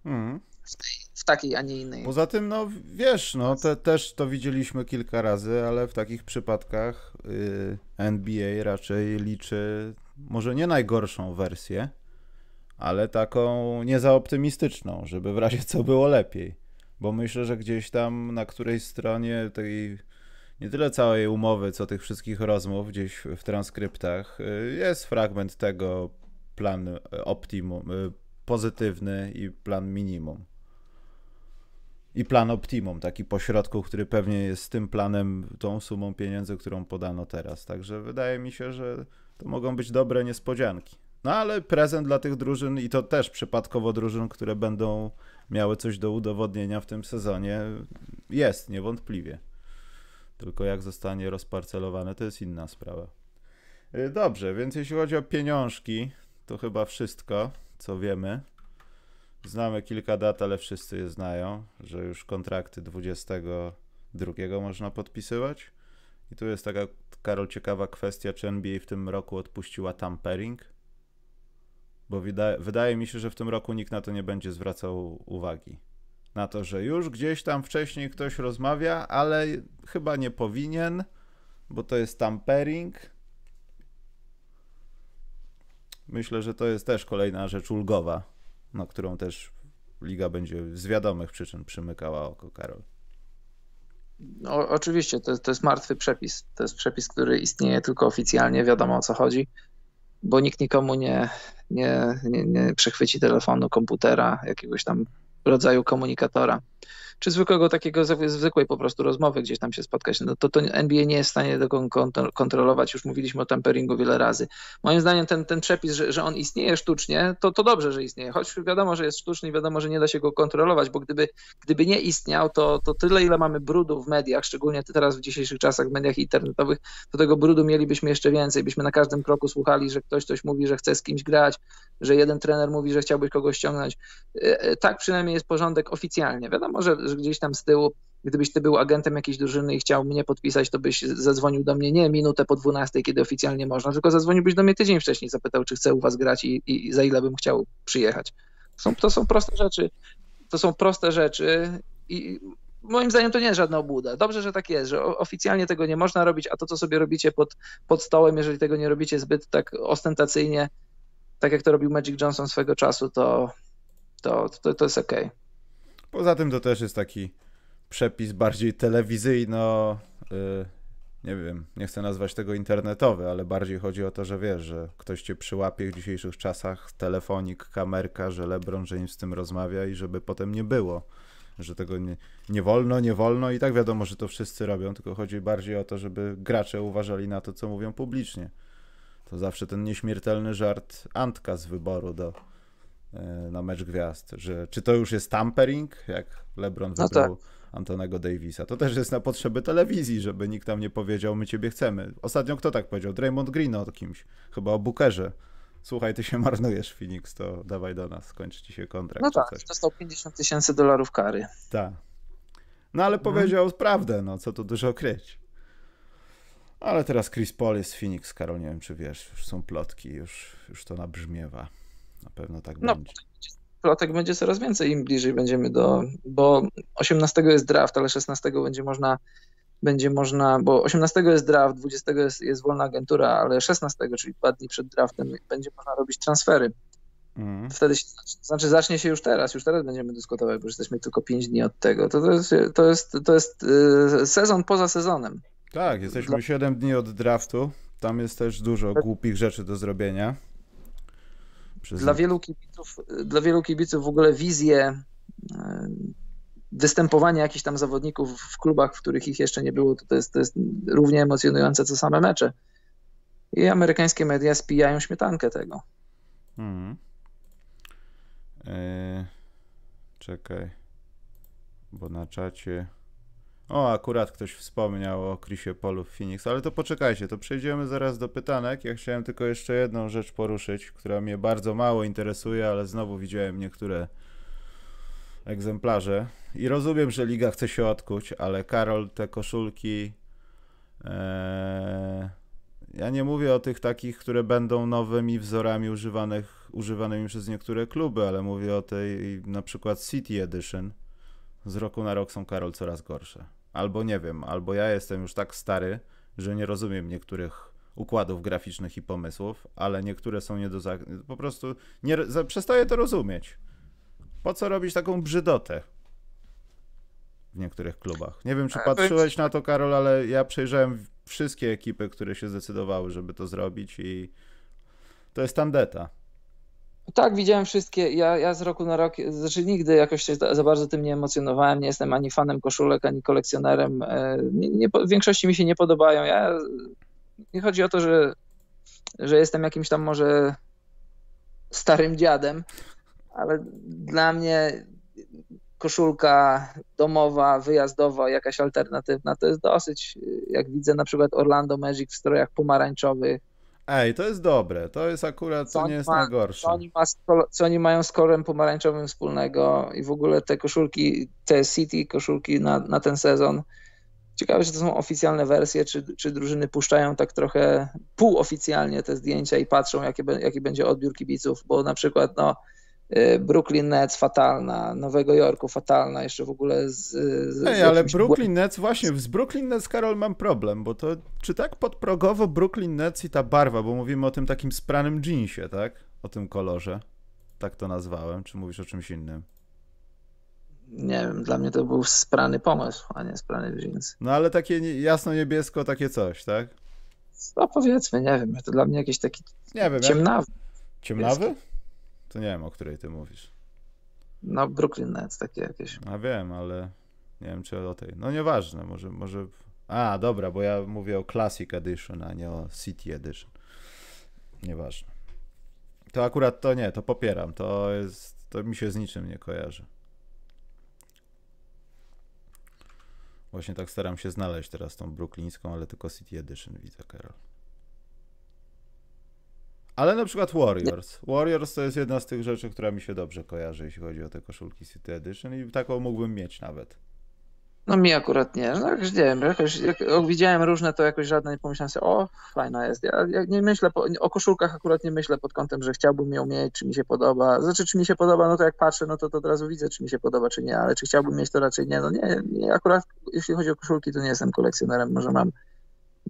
Mhm. W, takiej, a nie innej. Poza tym, no wiesz, no te, też to widzieliśmy kilka razy, ale w takich przypadkach y, NBA raczej liczy może nie najgorszą wersję ale taką niezaoptymistyczną, żeby w razie co było lepiej. Bo myślę, że gdzieś tam na której stronie tej nie tyle całej umowy, co tych wszystkich rozmów gdzieś w transkryptach y, jest fragment tego plan y, optimum, y, pozytywny i plan minimum. I plan optimum, taki pośrodku, który pewnie jest tym planem, tą sumą pieniędzy, którą podano teraz. Także wydaje mi się, że to mogą być dobre niespodzianki. No ale prezent dla tych drużyn i to też przypadkowo drużyn, które będą miały coś do udowodnienia w tym sezonie jest niewątpliwie. Tylko jak zostanie rozparcelowane, to jest inna sprawa. Y, dobrze, więc jeśli chodzi o pieniążki, to chyba wszystko, co wiemy. Znamy kilka dat, ale wszyscy je znają, że już kontrakty 22 można podpisywać. I tu jest taka, Karol, ciekawa kwestia, czy NBA w tym roku odpuściła tampering bo wydaje, wydaje mi się, że w tym roku nikt na to nie będzie zwracał uwagi. Na to, że już gdzieś tam wcześniej ktoś rozmawia, ale chyba nie powinien, bo to jest tampering. Myślę, że to jest też kolejna rzecz ulgowa, na którą też liga będzie z wiadomych przyczyn przymykała oko, Karol. No, oczywiście, to jest, to jest martwy przepis. To jest przepis, który istnieje tylko oficjalnie, wiadomo o co chodzi bo nikt nikomu nie, nie, nie, nie przechwyci telefonu, komputera, jakiegoś tam rodzaju komunikatora czy zwykłego takiego, zwykłej po prostu rozmowy gdzieś tam się spotkać, no to, to NBA nie jest w stanie tego kontrolować. Już mówiliśmy o tamperingu wiele razy. Moim zdaniem ten, ten przepis, że, że on istnieje sztucznie, to, to dobrze, że istnieje, choć wiadomo, że jest sztuczny i wiadomo, że nie da się go kontrolować, bo gdyby, gdyby nie istniał, to, to tyle, ile mamy brudu w mediach, szczególnie teraz w dzisiejszych czasach w mediach internetowych, to tego brudu mielibyśmy jeszcze więcej. Byśmy na każdym kroku słuchali, że ktoś coś mówi, że chce z kimś grać, że jeden trener mówi, że chciałbyś kogoś ściągnąć. E, e, tak przynajmniej jest porządek oficjalnie. Wiadomo, że, że gdzieś tam z tyłu gdybyś ty był agentem jakiejś drużyny i chciał mnie podpisać, to byś zadzwonił do mnie nie minutę po 12, kiedy oficjalnie można, tylko zadzwoniłbyś do mnie tydzień wcześniej, zapytał, czy chcę u was grać i, i za ile bym chciał przyjechać. Są, to są proste rzeczy. To są proste rzeczy i moim zdaniem to nie jest żadna obłuda. Dobrze, że tak jest, że oficjalnie tego nie można robić, a to, co sobie robicie pod, pod stołem, jeżeli tego nie robicie zbyt tak ostentacyjnie, tak jak to robił Magic Johnson swego czasu, to, to, to, to jest okej. Okay. Poza tym to też jest taki przepis bardziej telewizyjno, yy, nie wiem, nie chcę nazwać tego internetowy, ale bardziej chodzi o to, że wiesz, że ktoś cię przyłapie w dzisiejszych czasach, telefonik, kamerka, że LeBron im z tym rozmawia i żeby potem nie było, że tego nie, nie wolno, nie wolno i tak wiadomo, że to wszyscy robią, tylko chodzi bardziej o to, żeby gracze uważali na to, co mówią publicznie. To zawsze ten nieśmiertelny żart Antka z wyboru do E, na mecz gwiazd, że czy to już jest tampering, jak LeBron no wybrał no tak. Antonego Davisa. To też jest na potrzeby telewizji, żeby nikt tam nie powiedział, my ciebie chcemy. Ostatnio kto tak powiedział? Draymond Green o kimś, chyba o Bookerze. Słuchaj, ty się marnujesz, Phoenix, to dawaj do nas, skończy ci się kontrakt. No tak, dostał 50 tysięcy dolarów kary. Tak. No ale powiedział mhm. prawdę, no co tu dużo kryć. Ale teraz Chris Paul jest Phoenix, Karol, nie wiem czy wiesz, już są plotki, już, już to nabrzmiewa pewno tak no, będzie. Plotek będzie coraz więcej, im bliżej będziemy do, bo 18 jest draft, ale 16 będzie można, będzie można, bo 18 jest draft, 20 jest, jest wolna agentura, ale 16, czyli dwa dni przed draftem, będzie można robić transfery. Mm. Wtedy się, znaczy zacznie się już teraz, już teraz będziemy dyskutować, bo jesteśmy tylko 5 dni od tego. To, to, jest, to, jest, to jest y, sezon poza sezonem. Tak, jesteśmy Dla... 7 dni od draftu. Tam jest też dużo tak. głupich rzeczy do zrobienia. Dla wielu, kibiców, dla wielu kibiców w ogóle wizję e, występowania jakichś tam zawodników w klubach, w których ich jeszcze nie było, to, to, jest, to jest równie emocjonujące co same mecze. I amerykańskie media spijają śmietankę tego. Hmm. Eee, czekaj, bo na czacie o, akurat ktoś wspomniał o Chrisie Polu w Phoenix, ale to poczekajcie, to przejdziemy zaraz do pytanek. Ja chciałem tylko jeszcze jedną rzecz poruszyć, która mnie bardzo mało interesuje, ale znowu widziałem niektóre egzemplarze. I rozumiem, że liga chce się odkuć, ale Karol, te koszulki. Eee, ja nie mówię o tych takich, które będą nowymi wzorami używanych, używanymi przez niektóre kluby, ale mówię o tej na przykład City Edition. Z roku na rok są Karol coraz gorsze albo nie wiem, albo ja jestem już tak stary, że nie rozumiem niektórych układów graficznych i pomysłów, ale niektóre są nie do zak... po prostu nie... przestaję to rozumieć. Po co robić taką brzydotę? W niektórych klubach. Nie wiem, czy patrzyłeś na to, Karol, ale ja przejrzałem wszystkie ekipy, które się zdecydowały, żeby to zrobić i to jest tandeta. Tak, widziałem wszystkie. Ja, ja z roku na rok, znaczy nigdy jakoś się za bardzo tym nie emocjonowałem. Nie jestem ani fanem koszulek, ani kolekcjonerem. E, nie, nie, w większości mi się nie podobają. Ja, nie chodzi o to, że, że jestem jakimś tam może starym dziadem, ale dla mnie koszulka domowa, wyjazdowa, jakaś alternatywna, to jest dosyć, jak widzę na przykład Orlando Magic w strojach pomarańczowych, Ej, to jest dobre, to jest akurat, co nie jest ma, najgorsze. Co oni, ma, co oni mają z kolorem pomarańczowym wspólnego i w ogóle te koszulki, te City koszulki na, na ten sezon, Ciekawe, czy to są oficjalne wersje, czy, czy drużyny puszczają tak trochę półoficjalnie te zdjęcia i patrzą, jakie, jaki będzie odbiór kibiców, bo na przykład no, Y, Brooklyn Nets fatalna, Nowego Jorku fatalna, jeszcze w ogóle z. z Ej, ale Brooklyn Nets, właśnie z Brooklyn Nets, Karol, mam problem, bo to czy tak podprogowo Brooklyn Nets i ta barwa, bo mówimy o tym takim spranym jeansie, tak? O tym kolorze. Tak to nazwałem, czy mówisz o czymś innym? Nie wiem, dla mnie to był sprany pomysł, a nie sprany jeans. No ale takie jasno-niebiesko, takie coś, tak? No powiedzmy, nie wiem, to dla mnie jakiś taki nie wiem, ciemnawy. Jak... Ciemnawy? Niebieski. To nie wiem, o której ty mówisz. No, Brooklyn Nets, takie jakieś. A wiem, ale nie wiem, czy o tej. No nieważne, może, może... A, dobra, bo ja mówię o Classic Edition, a nie o City Edition. Nieważne. To akurat to nie, to popieram. To jest, to mi się z niczym nie kojarzy. Właśnie tak staram się znaleźć teraz tą brooklińską, ale tylko City Edition widzę, Karol. Ale na przykład Warriors. Warriors to jest jedna z tych rzeczy, która mi się dobrze kojarzy, jeśli chodzi o te koszulki City Edition i taką mógłbym mieć nawet. No mi akurat nie. No, jakoś nie wiem, jakoś, jak widziałem różne, to jakoś żadne nie pomyślałem sobie, o, fajna jest. Ja, ja nie myślę, po, o koszulkach akurat nie myślę pod kątem, że chciałbym ją mieć, czy mi się podoba. Znaczy, czy mi się podoba, no to jak patrzę, no to, to od razu widzę, czy mi się podoba, czy nie, ale czy chciałbym mieć, to raczej nie. No nie, nie akurat jeśli chodzi o koszulki, to nie jestem kolekcjonerem, może mam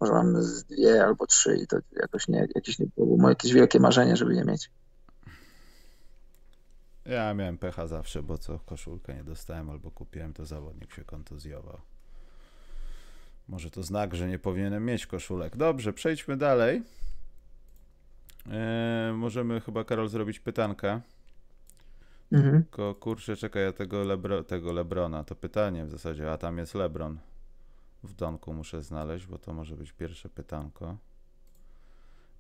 może mam z dwie albo trzy i to jakoś nie, jakieś nie było moje jakieś wielkie marzenie, żeby je mieć. Ja miałem pecha zawsze, bo co koszulkę nie dostałem albo kupiłem, to zawodnik się kontuzjował. Może to znak, że nie powinienem mieć koszulek. Dobrze, przejdźmy dalej. Eee, możemy chyba, Karol, zrobić pytankę. Mhm. Tylko kurczę, czekaj, ja tego, Lebro, tego Lebrona, to pytanie w zasadzie, a tam jest Lebron w domku muszę znaleźć, bo to może być pierwsze pytanko.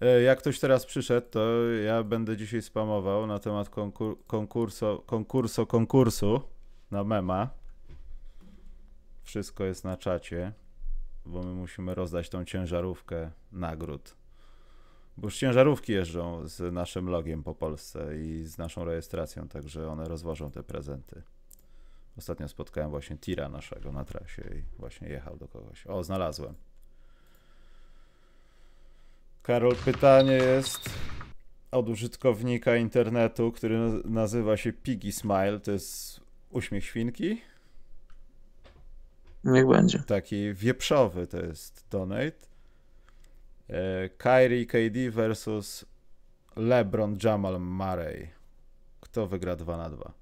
E, jak ktoś teraz przyszedł, to ja będę dzisiaj spamował na temat konkur konkursu, konkursu, konkursu na mema. Wszystko jest na czacie, bo my musimy rozdać tą ciężarówkę nagród. Bo już ciężarówki jeżdżą z naszym logiem po Polsce i z naszą rejestracją, także one rozwożą te prezenty. Ostatnio spotkałem właśnie tira naszego na trasie i właśnie jechał do kogoś. O, znalazłem. Karol, pytanie jest od użytkownika internetu, który nazywa się Piggy Smile. To jest uśmiech świnki? Niech będzie. Taki wieprzowy to jest donate. E, Kyrie KD versus LeBron Jamal Murray. Kto wygra 2 na 2?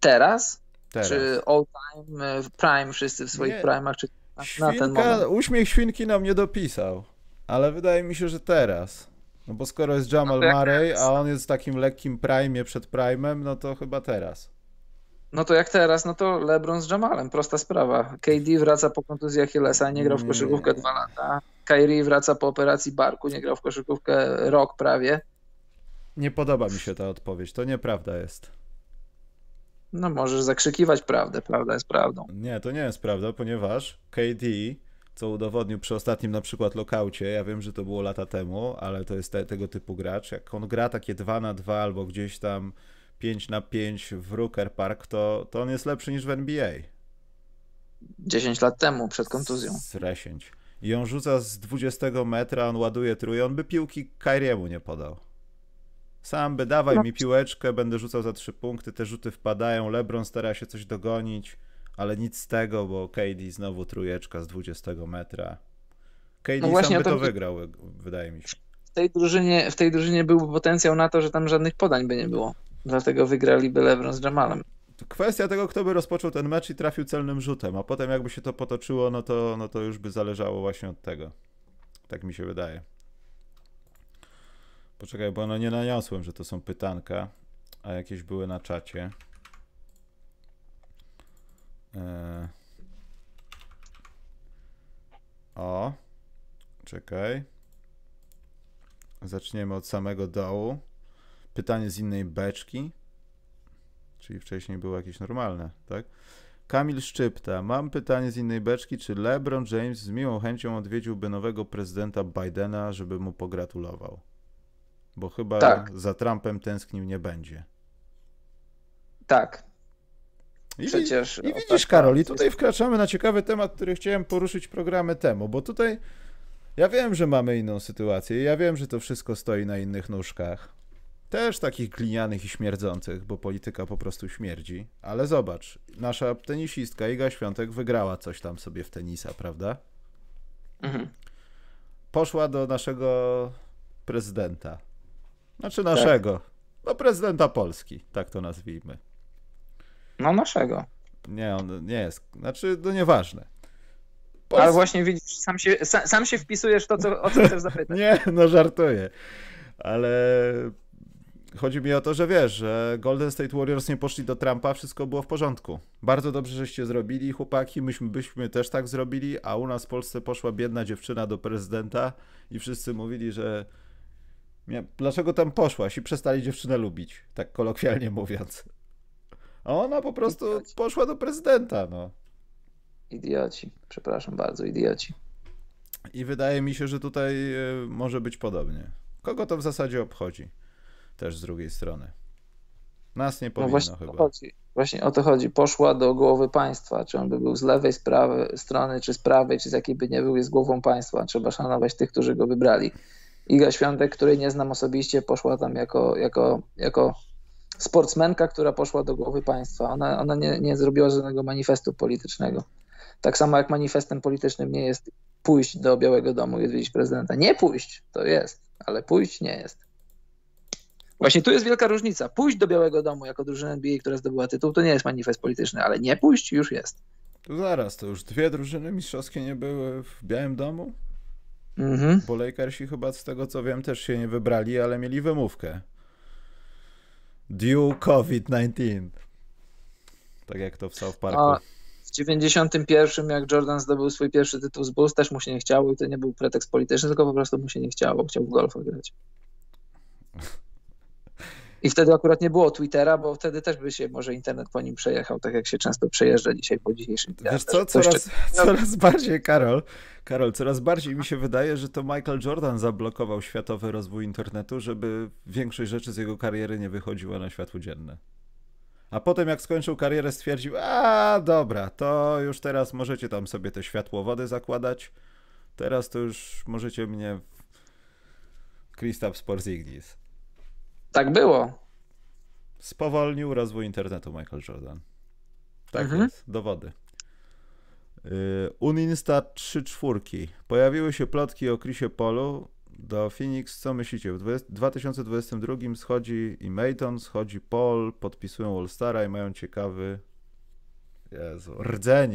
Teraz? Teraz. Czy all time, e, prime wszyscy w swoich nie. primach, czy na, Świnka, ten moment? Uśmiech Świnki nam nie dopisał, ale wydaje mi się, że teraz. No bo skoro jest Jamal no Murray, a on jest w takim lekkim prime przed primem, no to chyba teraz. No to jak teraz, no to LeBron z Jamalem, prosta sprawa. KD wraca po kontuzji Achillesa, nie grał w koszykówkę nie. dwa lata. Kyrie wraca po operacji barku, nie grał w koszykówkę rok prawie. Nie podoba mi się ta odpowiedź, to nieprawda jest. No możesz zakrzykiwać prawdę, prawda jest prawdą. Nie, to nie jest prawda, ponieważ KD, co udowodnił przy ostatnim na przykład lokaucie, ja wiem, że to było lata temu, ale to jest te, tego typu gracz, jak on gra takie 2 na 2 albo gdzieś tam 5 na 5 w Rooker Park, to, to on jest lepszy niż w NBA. 10 lat temu, przed kontuzją. Zresięć. I on rzuca z 20 metra, on ładuje trój, on by piłki Kairiemu nie podał. Sam by dawaj no mi piłeczkę, będę rzucał za trzy punkty, te rzuty wpadają, LeBron stara się coś dogonić, ale nic z tego, bo KD znowu trójeczka z 20 metra. KD no sam by to, to wygrał, e, wydaje mi się. W tej, drużynie, w tej drużynie byłby potencjał na to, że tam żadnych podań by nie było. Dlatego wygraliby LeBron z Jamalem kwestia tego, kto by rozpoczął ten mecz i trafił celnym rzutem, a potem jakby się to potoczyło, no to, no to już by zależało właśnie od tego. Tak mi się wydaje. Poczekaj, bo no nie naniosłem, że to są pytanka, a jakieś były na czacie. Eee. O, czekaj. Zaczniemy od samego dołu. Pytanie z innej beczki. Czyli wcześniej było jakieś normalne, tak? Kamil Szczypta. Mam pytanie z innej beczki. Czy LeBron James z miłą chęcią odwiedziłby nowego prezydenta Bidena, żeby mu pogratulował? bo chyba tak. za Trumpem tęsknił nie będzie. Tak. I, Przecież. I widzisz, Karol, i tutaj wkraczamy na ciekawy temat, który chciałem poruszyć programy temu, bo tutaj ja wiem, że mamy inną sytuację, ja wiem, że to wszystko stoi na innych nóżkach. Też takich glinianych i śmierdzących, bo polityka po prostu śmierdzi. Ale zobacz, nasza tenisistka Iga Świątek wygrała coś tam sobie w tenisa, prawda? Mhm. Poszła do naszego prezydenta znaczy naszego. Tak. No prezydenta Polski, tak to nazwijmy. No naszego. Nie, on nie jest. Znaczy, to no, nieważne. Polski. Ale właśnie widzisz, sam się, sam, sam się wpisujesz to, co, o co chcesz zapytać. nie, no żartuję. Ale chodzi mi o to, że wiesz, że Golden State Warriors nie poszli do Trumpa, wszystko było w porządku. Bardzo dobrze, żeście zrobili, chłopaki, myśmy byśmy też tak zrobili, a u nas w Polsce poszła biedna dziewczyna do prezydenta i wszyscy mówili, że Dlaczego tam poszłaś i przestali dziewczynę lubić, tak kolokwialnie mówiąc. A ona po prostu idioci. poszła do prezydenta, no. Idioci, przepraszam bardzo, idioci. I wydaje mi się, że tutaj e, może być podobnie. Kogo to w zasadzie obchodzi? Też z drugiej strony. Nas nie no powinno no właśnie chyba. O chodzi. Właśnie o to chodzi. Poszła do głowy państwa. Czy on by był z lewej strony, czy z prawej, czy z jakiej by nie był, jest głową państwa. Trzeba szanować tych, którzy go wybrali. Iga Świątek, której nie znam osobiście, poszła tam jako, jako, jako sportsmenka, która poszła do głowy państwa. Ona, ona nie, nie zrobiła żadnego manifestu politycznego. Tak samo jak manifestem politycznym nie jest pójść do Białego Domu i odwiedzić prezydenta. Nie pójść, to jest, ale pójść nie jest. Właśnie tu jest wielka różnica. Pójść do Białego Domu jako drużyna NBA, która zdobyła tytuł, to nie jest manifest polityczny, ale nie pójść już jest. To zaraz, to już dwie drużyny mistrzowskie nie były w Białym Domu? Mhm. Bo Lakersi chyba z tego co wiem też się nie wybrali, ale mieli wymówkę. Due COVID-19. Tak jak to w South Parku. A w 91 jak Jordan zdobył swój pierwszy tytuł z Bulls, też mu się nie chciało i to nie był pretekst polityczny, tylko po prostu mu się nie chciało. Chciał w golfa grać. I wtedy akurat nie było Twittera, bo wtedy też by się może internet po nim przejechał, tak jak się często przejeżdża dzisiaj po dzisiejszym dniach. Wiesz co, coraz, no. coraz bardziej, Karol, Karol, coraz bardziej mi się wydaje, że to Michael Jordan zablokował światowy rozwój internetu, żeby większość rzeczy z jego kariery nie wychodziła na światło dzienne. A potem jak skończył karierę stwierdził, a dobra, to już teraz możecie tam sobie te światłowody zakładać, teraz to już możecie mnie... Kristaps Porzingis. Tak było. Spowolnił rozwój internetu Michael Jordan. Tak mhm. jest, dowody. Y, Uninsta 3 czwórki. Pojawiły się plotki o Chrisie Polu do Phoenix. Co myślicie? W 2022 schodzi i Mayton, schodzi Paul, podpisują All-Stara i mają ciekawy Jezu, rdzeń.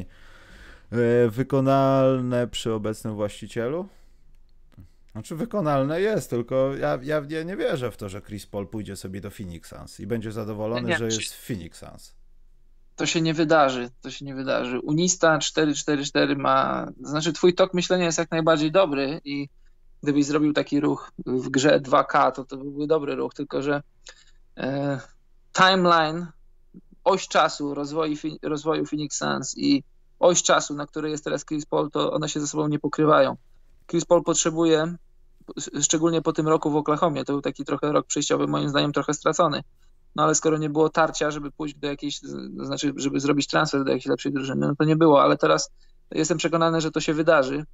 Y, wykonalne przy obecnym właścicielu? Znaczy wykonalne jest, tylko ja, ja, nie wierzę w to, że Chris Paul pójdzie sobie do Phoenix Suns i będzie zadowolony, nie, że jest w Phoenix Suns. To się nie wydarzy, to się nie wydarzy. Unista 4-4-4 ma, znaczy twój tok myślenia jest jak najbardziej dobry i gdybyś zrobił taki ruch w grze 2K, to to byłby dobry ruch, tylko że e, timeline, oś czasu rozwoju, rozwoju Phoenix Suns i oś czasu, na której jest teraz Chris Paul, to one się ze sobą nie pokrywają. Chris Paul potrzebuje, szczególnie po tym roku w Oklahomie, to był taki trochę rok przejściowy, moim zdaniem trochę stracony. No ale skoro nie było tarcia, żeby pójść do jakiejś, to znaczy, żeby zrobić transfer do jakiejś lepszej drużyny, no to nie było, ale teraz jestem przekonany, że to się wydarzy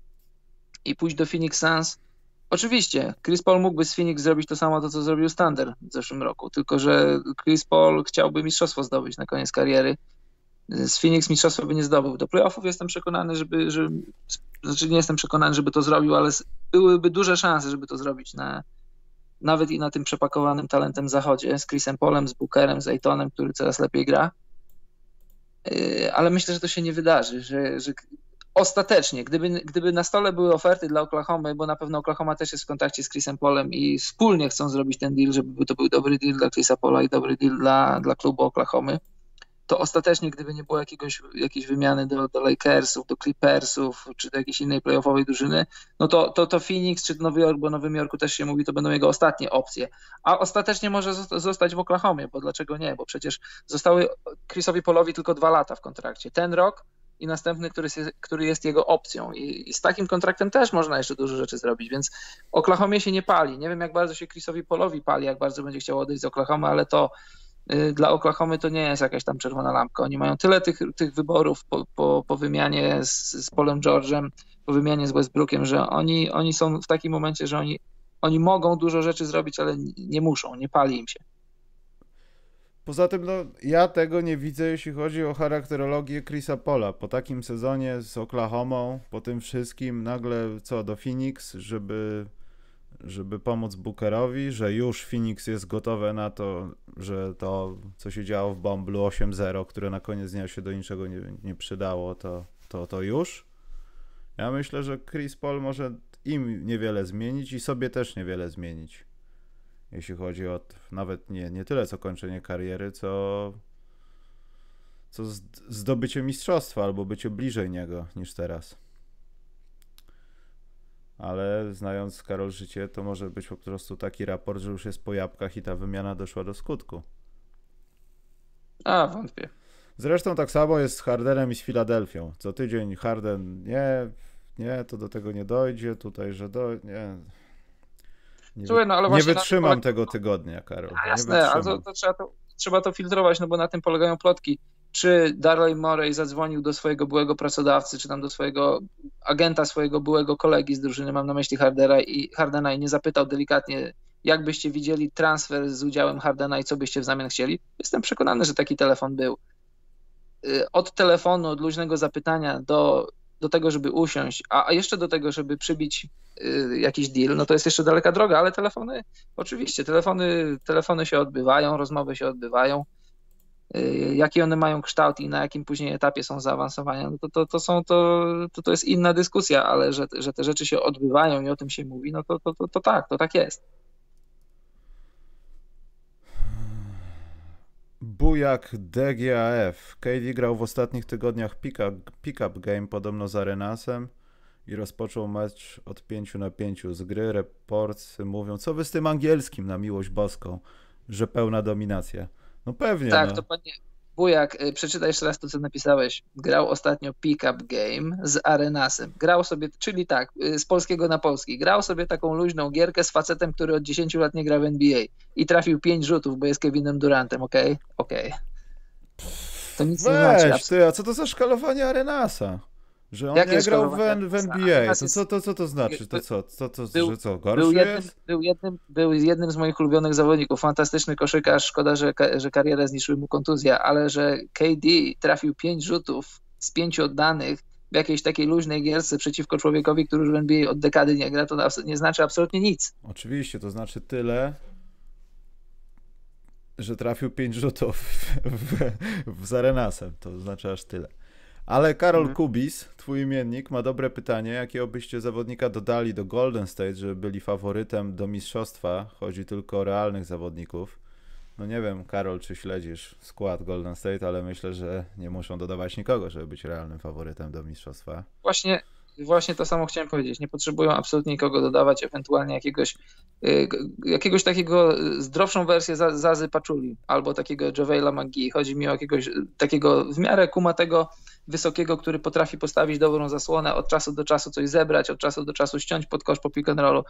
i pójść do Phoenix Suns. Oczywiście, Chris Paul mógłby z Phoenix zrobić to samo, to co zrobił Standard w zeszłym roku, tylko że Chris Paul chciałby mistrzostwo zdobyć na koniec kariery z Phoenix mistrzostwa by nie zdobył do playoffów. Jestem przekonany, żeby, że, znaczy nie jestem przekonany, żeby to zrobił, ale byłyby duże szanse, żeby to zrobić na, nawet i na tym przepakowanym talentem zachodzie z Chrisem Polem, z Bookerem, z Aytonem, który coraz lepiej gra. Yy, ale myślę, że to się nie wydarzy, że, że ostatecznie, gdyby, gdyby na stole były oferty dla Oklahoma, bo na pewno Oklahoma też jest w kontakcie z Chrisem Polem i wspólnie chcą zrobić ten deal, żeby to był dobry deal dla Chrisa Pola i dobry deal dla, dla klubu Oklahoma to ostatecznie, gdyby nie było jakiegoś, jakiejś wymiany do, do Lakersów, do Clippersów, czy do jakiejś innej playoffowej drużyny, no to, to, to Phoenix, czy Nowy Jork, bo Nowym Jorku też się mówi, to będą jego ostatnie opcje. A ostatecznie może zostać w Oklahomie, bo dlaczego nie? Bo przecież zostały Chrisowi Polowi tylko dwa lata w kontrakcie. Ten rok i następny, który jest, który jest jego opcją. I, I, z takim kontraktem też można jeszcze dużo rzeczy zrobić, więc Oklahomie się nie pali. Nie wiem, jak bardzo się Chrisowi Polowi pali, jak bardzo będzie chciał odejść z Oklahoma, ale to Y, dla Oklahomy to nie jest jakaś tam czerwona lampka. Oni mają tyle tych, tych wyborów po, po, po wymianie z, z Polem George'em, po wymianie z Westbrookiem, że oni, oni są w takim momencie, że oni, oni mogą dużo rzeczy zrobić, ale nie muszą, nie pali im się. Poza tym no, ja tego nie widzę, jeśli chodzi o charakterologię Chrisa Pola. Po takim sezonie z Oklahoma, po tym wszystkim, nagle co do Phoenix, żeby żeby pomóc Bookerowi, że już Phoenix jest gotowe na to, że to, co się działo w Bomblu 8-0, które na koniec dnia się do niczego nie, nie przydało, to, to, to już. Ja myślę, że Chris Paul może im niewiele zmienić i sobie też niewiele zmienić. Jeśli chodzi o nawet nie, nie tyle co kończenie kariery, co, co zdobycie mistrzostwa albo bycie bliżej niego niż teraz ale znając Karol życie, to może być po prostu taki raport, że już jest po jabłkach i ta wymiana doszła do skutku. A, wątpię. Zresztą tak samo jest z Hardenem i z Filadelfią. Co tydzień Harden, nie, nie, to do tego nie dojdzie, tutaj, że do, nie. Nie, Słuchaj, no, ale nie wytrzymam tego tygodnia, Karol. A, jasne, ale to, to, trzeba to, trzeba to filtrować, no bo na tym polegają plotki czy Darley Morey zadzwonił do swojego byłego pracodawcy, czy tam do swojego agenta, swojego byłego kolegi z drużyny, mam na myśli Hardera i, Hardena i nie zapytał delikatnie, jak byście widzieli transfer z udziałem Hardena i co byście w zamian chcieli, jestem przekonany, że taki telefon był. Y, od telefonu, od luźnego zapytania do, do tego, żeby usiąść, a, a jeszcze do tego, żeby przybić y, jakiś deal, no to jest jeszcze daleka droga, ale telefony, oczywiście, telefony, telefony się odbywają, rozmowy się odbywają y, jaki one mają kształt i na jakim później etapie są zaawansowania, no to, to, to, są, to, to, to jest inna dyskusja, ale że, że te rzeczy się odbywają i o tym się mówi, no to, to, to, to tak, to tak jest. Bujak DGAF. KD grał w ostatnich tygodniach pick-up pick up game podobno z Arenasem i rozpoczął mecz od 5 na 5 z gry. Reporty mówią, co wy z tym angielskim na miłość boską, że pełna dominacja. No pewnie. Tak, no. to Bujak, y, przeczytaj jeszcze raz to, co napisałeś. Grał ostatnio Pickup Game z Arenasem. Grał sobie, czyli tak, y, z polskiego na polski. Grał sobie taką luźną gierkę z facetem, który od 10 lat nie gra w NBA i trafił 5 rzutów, bo jest Kevinem Durantem, okej? Okay? Okej. Okay. To nic Weź, nie znaczy. Ty, a co to za szkalowanie Arenasa? Że on Jak nie grał w, w NBA. To co, to co to znaczy? To co? To, to, był, że co, gorszy był jednym, jest? Był jednym, był jednym z moich ulubionych zawodników. Fantastyczny koszykarz. Szkoda, że, że karierę zniszczyły mu kontuzja, ale że KD trafił pięć rzutów z pięciu oddanych w jakiejś takiej luźnej gierce przeciwko człowiekowi, który już w NBA od dekady nie gra, to nie znaczy absolutnie nic. Oczywiście, to znaczy tyle, że trafił pięć rzutów w, w, w Zarenasem. To znaczy aż tyle. Ale Karol mhm. Kubis, twój imiennik, ma dobre pytanie. Jakiego byście zawodnika dodali do Golden State, żeby byli faworytem do mistrzostwa? Chodzi tylko o realnych zawodników. No nie wiem, Karol, czy śledzisz skład Golden State, ale myślę, że nie muszą dodawać nikogo, żeby być realnym faworytem do mistrzostwa. Właśnie Właśnie to samo chciałem powiedzieć. Nie potrzebują absolutnie nikogo dodawać, ewentualnie jakiegoś, y, jakiegoś takiego y, zdrowszą wersję Zazy Paczuli albo takiego Javela McGee. Chodzi mi o jakiegoś y, takiego w miarę kumatego, wysokiego, który potrafi postawić dobrą zasłonę, od czasu do czasu coś zebrać, od czasu do czasu ściąć pod kosz po pick and rollu.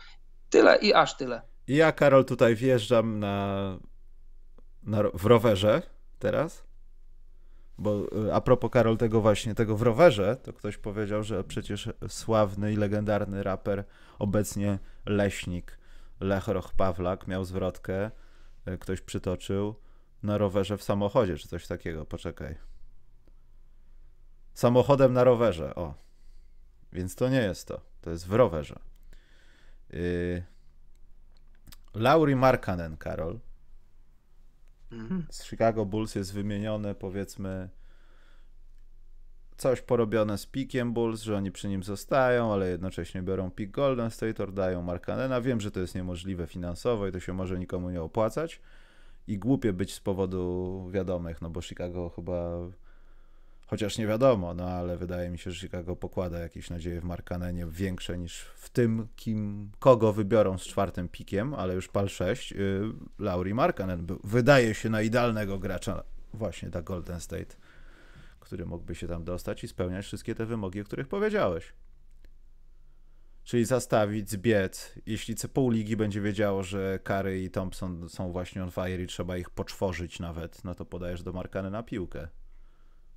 Tyle i aż tyle. Ja, Karol, tutaj wjeżdżam na, na w rowerze teraz bo y, a propos Karol tego właśnie, tego w rowerze, to ktoś powiedział, że przecież sławny i legendarny raper, obecnie leśnik Lechroch Pawlak miał zwrotkę, y, ktoś przytoczył na rowerze w samochodzie, czy coś takiego, poczekaj. Samochodem na rowerze, o. Więc to nie jest to, to jest w rowerze. Yy... Lauri Markanen, Karol, Mhm. Z Chicago Bulls jest wymienione powiedzmy coś porobione z pikiem Bulls, że oni przy nim zostają, ale jednocześnie biorą pik Golden State, oddają Markanena. Wiem, że to jest niemożliwe finansowo i to się może nikomu nie opłacać. I głupie być z powodu wiadomych, no bo Chicago chyba Chociaż nie wiadomo, no ale wydaje mi się, że Chicago pokłada jakieś nadzieje w Markanenie większe niż w tym, kim, kogo wybiorą z czwartym pikiem, ale już pal 6, yy, Lauri Markanen był, wydaje się na idealnego gracza właśnie dla Golden State, który mógłby się tam dostać i spełniać wszystkie te wymogi, o których powiedziałeś. Czyli zastawić, zbiec. Jeśli co pół ligi będzie wiedziało, że Kary i Thompson są właśnie on fire i trzeba ich poczworzyć nawet, no to podajesz do Markany na piłkę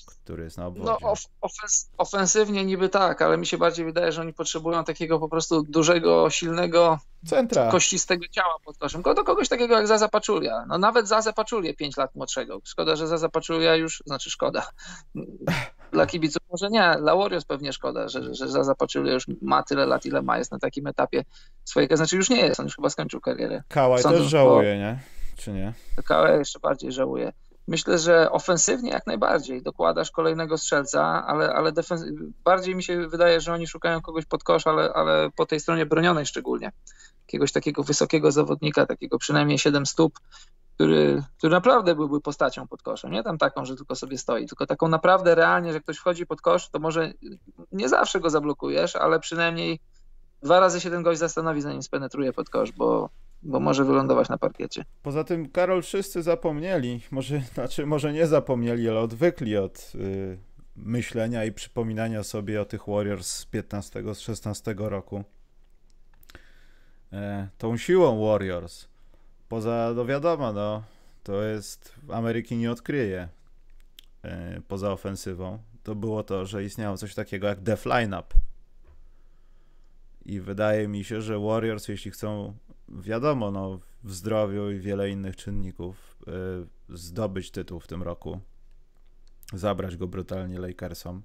który znowu. No, of, ofens, ofensywnie niby tak, ale mi się bardziej wydaje, że oni potrzebują takiego po prostu dużego, silnego, Centra. kościstego ciała pod koszem. Do kogoś takiego jak Zaza Paczulia. No nawet Zaza Paczulię 5 lat młodszego. Szkoda, że Zaza Paczulia już, znaczy szkoda. Dla kibiców może nie, dla Warriors pewnie szkoda, że, że Zaza Paczulia już ma tyle lat, ile ma, jest na takim etapie swojego, znaczy już nie jest, on już chyba skończył karierę. Kałaj też żałuje, nie? Czy nie? Kałaj jeszcze bardziej żałuje. Myślę, że ofensywnie jak najbardziej. Dokładasz kolejnego strzelca, ale, ale bardziej mi się wydaje, że oni szukają kogoś pod kosz, ale, ale po tej stronie bronionej szczególnie. Jakiegoś takiego wysokiego zawodnika, takiego przynajmniej 7 stóp, który, który naprawdę byłby postacią pod koszem. Nie tam taką, że tylko sobie stoi, tylko taką naprawdę realnie, że ktoś wchodzi pod kosz, to może nie zawsze go zablokujesz, ale przynajmniej dwa razy się ten gość zastanowi, zanim spenetruje pod kosz, bo bo może wylądować na parkiecie. Poza tym, Karol, wszyscy zapomnieli, może, znaczy może nie zapomnieli, ale odwykli od y, myślenia i przypominania sobie o tych Warriors z 15, z 16 roku. E, tą siłą Warriors. Poza, no wiadomo, no, to jest, Ameryki nie odkryje e, poza ofensywą. To było to, że istniało coś takiego jak Def Lineup. I wydaje mi się, że Warriors, jeśli chcą wiadomo, no, w zdrowiu i wiele innych czynników y, zdobyć tytuł w tym roku, zabrać go brutalnie Lakersom,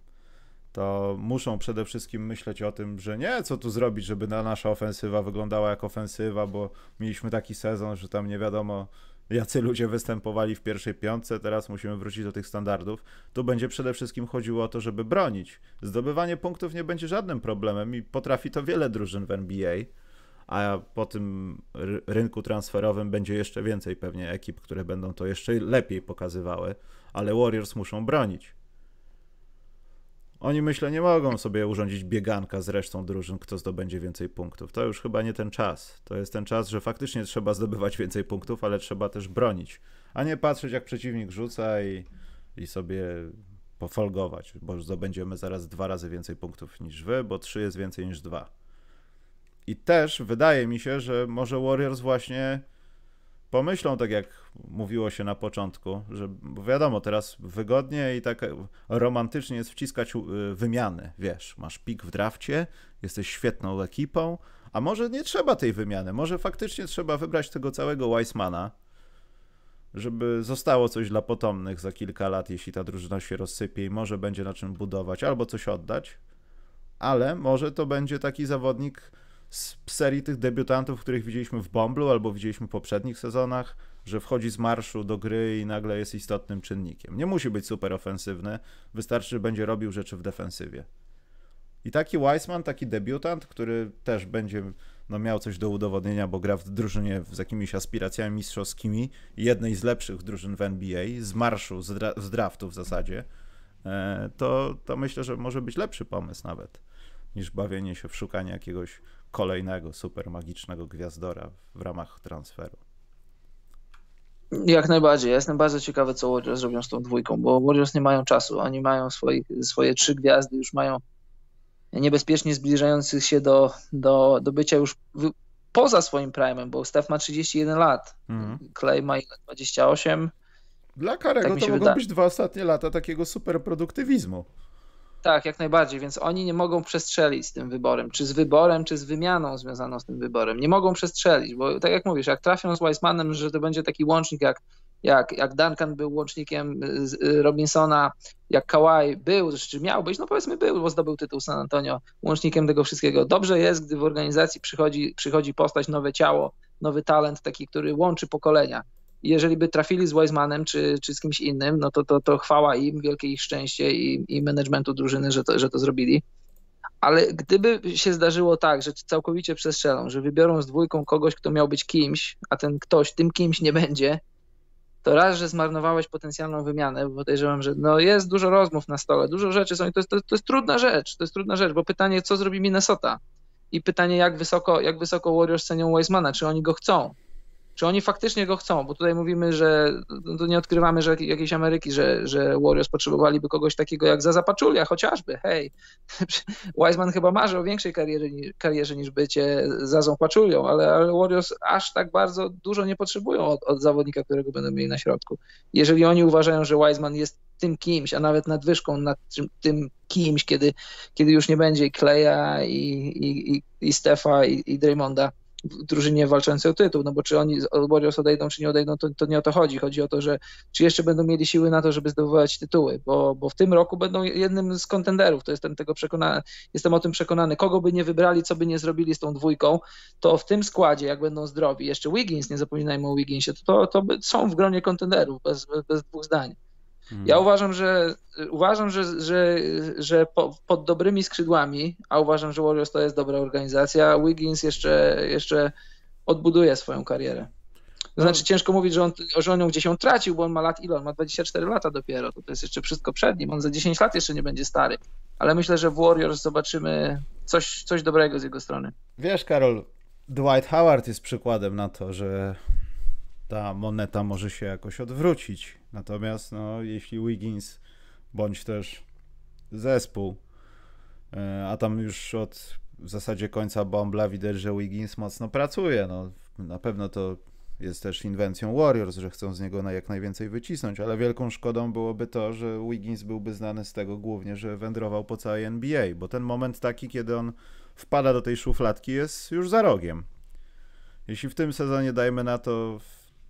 to muszą przede wszystkim myśleć o tym, że nie, co tu zrobić, żeby na nasza ofensywa wyglądała jak ofensywa, bo mieliśmy taki sezon, że tam nie wiadomo, jacy ludzie występowali w pierwszej piątce, teraz musimy wrócić do tych standardów. Tu będzie przede wszystkim chodziło o to, żeby bronić. Zdobywanie punktów nie będzie żadnym problemem i potrafi to wiele drużyn w NBA a po tym rynku transferowym będzie jeszcze więcej pewnie ekip, które będą to jeszcze lepiej pokazywały, ale Warriors muszą bronić. Oni myślę nie mogą sobie urządzić bieganka z resztą drużyn, kto zdobędzie więcej punktów. To już chyba nie ten czas. To jest ten czas, że faktycznie trzeba zdobywać więcej punktów, ale trzeba też bronić, a nie patrzeć jak przeciwnik rzuca i, i sobie pofolgować, bo zdobędziemy zaraz dwa razy więcej punktów niż wy, bo trzy jest więcej niż dwa. I też wydaje mi się, że może Warriors właśnie pomyślą, tak jak mówiło się na początku, że wiadomo, teraz wygodnie i tak romantycznie jest wciskać y, wymiany. Wiesz, masz pik w drafcie, jesteś świetną ekipą, a może nie trzeba tej wymiany, może faktycznie trzeba wybrać tego całego Weissmana, żeby zostało coś dla potomnych za kilka lat, jeśli ta drużyna się rozsypie i może będzie na czym budować, albo coś oddać, ale może to będzie taki zawodnik, z serii tych debiutantów, których widzieliśmy w Bomblu albo widzieliśmy w poprzednich sezonach, że wchodzi z marszu do gry i nagle jest istotnym czynnikiem. Nie musi być super ofensywny, wystarczy, że będzie robił rzeczy w defensywie. I taki Wiseman, taki debiutant, który też będzie no, miał coś do udowodnienia, bo gra w drużynie z jakimiś aspiracjami mistrzowskimi, jednej z lepszych drużyn w NBA, z marszu, z, dra z draftu w zasadzie, e, to, to myślę, że może być lepszy pomysł nawet niż bawienie się w szukanie jakiegoś kolejnego super magicznego gwiazdora w ramach transferu. Jak najbardziej. jestem bardzo ciekawy, co Warriors zrobią z tą dwójką, bo Warriors nie mają czasu. Oni mają swoich, swoje trzy gwiazdy, już mają niebezpiecznie zbliżających się do, do, do bycia już w, poza swoim prime'em, bo Steph ma 31 lat, mhm. Clay ma 28. Dla Karego tak to mogą być dwa ostatnie lata takiego super produktywizmu. Tak, jak najbardziej, więc oni nie mogą przestrzelić z tym wyborem, czy z wyborem, czy z wymianą związaną z tym wyborem. Nie mogą przestrzelić, bo tak jak mówisz, jak trafią z Weissmanem, że to będzie taki łącznik jak jak, jak Duncan był łącznikiem y, Robinsona, jak Kawhi był, czy znaczy miał być, no powiedzmy był, bo zdobył tytuł San Antonio, łącznikiem tego wszystkiego. Dobrze jest, gdy w organizacji przychodzi, przychodzi postać, nowe ciało, nowy talent, taki, który łączy pokolenia jeżeli by trafili z Weizmanem czy, czy z kimś innym, no to, to, to chwała im, wielkie ich szczęście i, i managementu drużyny, że to, że to zrobili. Ale gdyby się zdarzyło tak, że całkowicie przestrzelą, że wybiorą z dwójką kogoś, kto miał być kimś, a ten ktoś tym kimś nie będzie, to raz, że zmarnowałeś potencjalną wymianę, bo podejrzewam, że no jest dużo rozmów na stole, dużo rzeczy są i to jest, to, to jest trudna rzecz, to jest trudna rzecz, bo pytanie, co zrobi Minnesota? I pytanie, jak wysoko, jak wysoko Warriors cenią Weizmana, czy oni go chcą? czy oni faktycznie go chcą, bo tutaj mówimy, że no, nie odkrywamy że jakiejś Ameryki, że, że Warriors potrzebowaliby kogoś takiego jak Zaza Paczulia chociażby, hej, Wiseman chyba marzy o większej karierze, karierze niż bycie Zazą Paczulią, ale, ale Warriors aż tak bardzo dużo nie potrzebują od, od zawodnika, którego będą mieli na środku. Jeżeli oni uważają, że Wiseman jest tym kimś, a nawet nadwyżką nad tym, kimś, kiedy, kiedy już nie będzie i Kleja, i, i, i Stefa, i, i Draymonda, drużynie walczącej o tytuł, no bo czy oni od Warriors odejdą, czy nie odejdą, to, to, nie o to chodzi. Chodzi o to, że czy jeszcze będą mieli siły na to, żeby zdobywać tytuły, bo, bo w tym roku będą jednym z kontenderów, to jestem tego przekonany, jestem o tym przekonany. Kogo by nie wybrali, co by nie zrobili z tą dwójką, to w tym składzie, jak będą zdrowi, jeszcze Wiggins, nie zapominajmy o Wigginsie, to, to, to są w gronie kontenderów, bez, bez dwóch zdań. Ja mhm. uważam, że uważam, że, że, że po, pod dobrymi skrzydłami, a uważam, że Warriors to jest dobra organizacja, Wiggins jeszcze, jeszcze odbuduje swoją karierę. To no. znaczy ciężko mówić, że on, że on ją gdzieś ją tracił, bo on ma lat ile? On ma 24 lata dopiero, to, to jest jeszcze wszystko przed nim, on za 10 lat jeszcze nie będzie stary. Ale myślę, że w Warriors zobaczymy coś, coś dobrego z jego strony. Wiesz Karol, Dwight Howard jest przykładem na to, że ta moneta może się jakoś odwrócić. Natomiast no, jeśli Wiggins bądź też zespół, e, a tam już od w zasadzie końca Bombla widać, że Wiggins mocno pracuje. No, na pewno to jest też inwencją Warriors, że chcą z niego na jak najwięcej wycisnąć, ale wielką szkodą byłoby to, że Wiggins byłby znany z tego głównie, że wędrował po całej NBA, bo ten moment taki, kiedy on wpada do tej szufladki jest już za rogiem. Jeśli w tym sezonie, dajmy na to,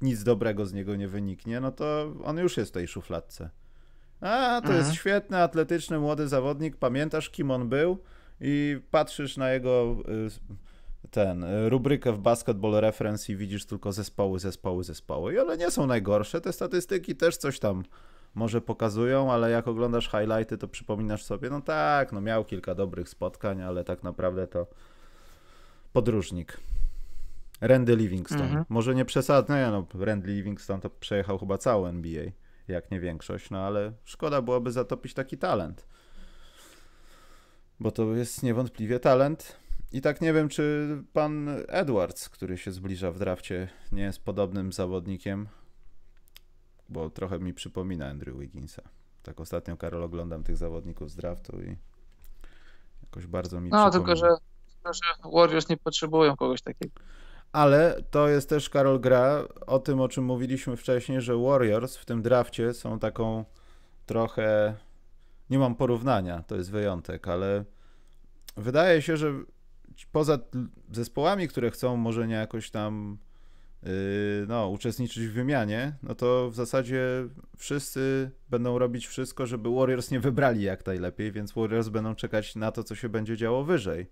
nic dobrego z niego nie wyniknie, no to on już jest w tej szufladce. A, to jest mhm. świetny, atletyczny, młody zawodnik, pamiętasz kim on był i patrzysz na jego y, ten, rubrykę w Basketball Reference i widzisz tylko zespoły, zespoły, zespoły. I one nie są najgorsze, te statystyki też coś tam może pokazują, ale jak oglądasz highlighty, to przypominasz sobie, no tak, no miał kilka dobrych spotkań, ale tak naprawdę to podróżnik. Randy Livingston. Mhm. Może nie przesadne, no Randy Livingston to przejechał chyba całą NBA, jak nie większość, no ale szkoda byłoby zatopić taki talent. Bo to jest niewątpliwie talent. I tak nie wiem, czy pan Edwards, który się zbliża w drafcie, nie jest podobnym zawodnikiem, bo trochę mi przypomina Andrew Wigginsa. Tak ostatnio, Karol, oglądam tych zawodników z draftu i jakoś bardzo mi No, przypomina. tylko że, tylko że Warriors nie potrzebują kogoś takiego. Ale to jest też, Karol, gra o tym, o czym mówiliśmy wcześniej, że Warriors w tym drafcie są taką trochę... Nie mam porównania, to jest wyjątek, ale wydaje się, że poza zespołami, które chcą może nie jakoś tam y, no, uczestniczyć w wymianie, no to w zasadzie wszyscy będą robić wszystko, żeby Warriors nie wybrali jak najlepiej, więc Warriors będą czekać na to, co się będzie działo wyżej.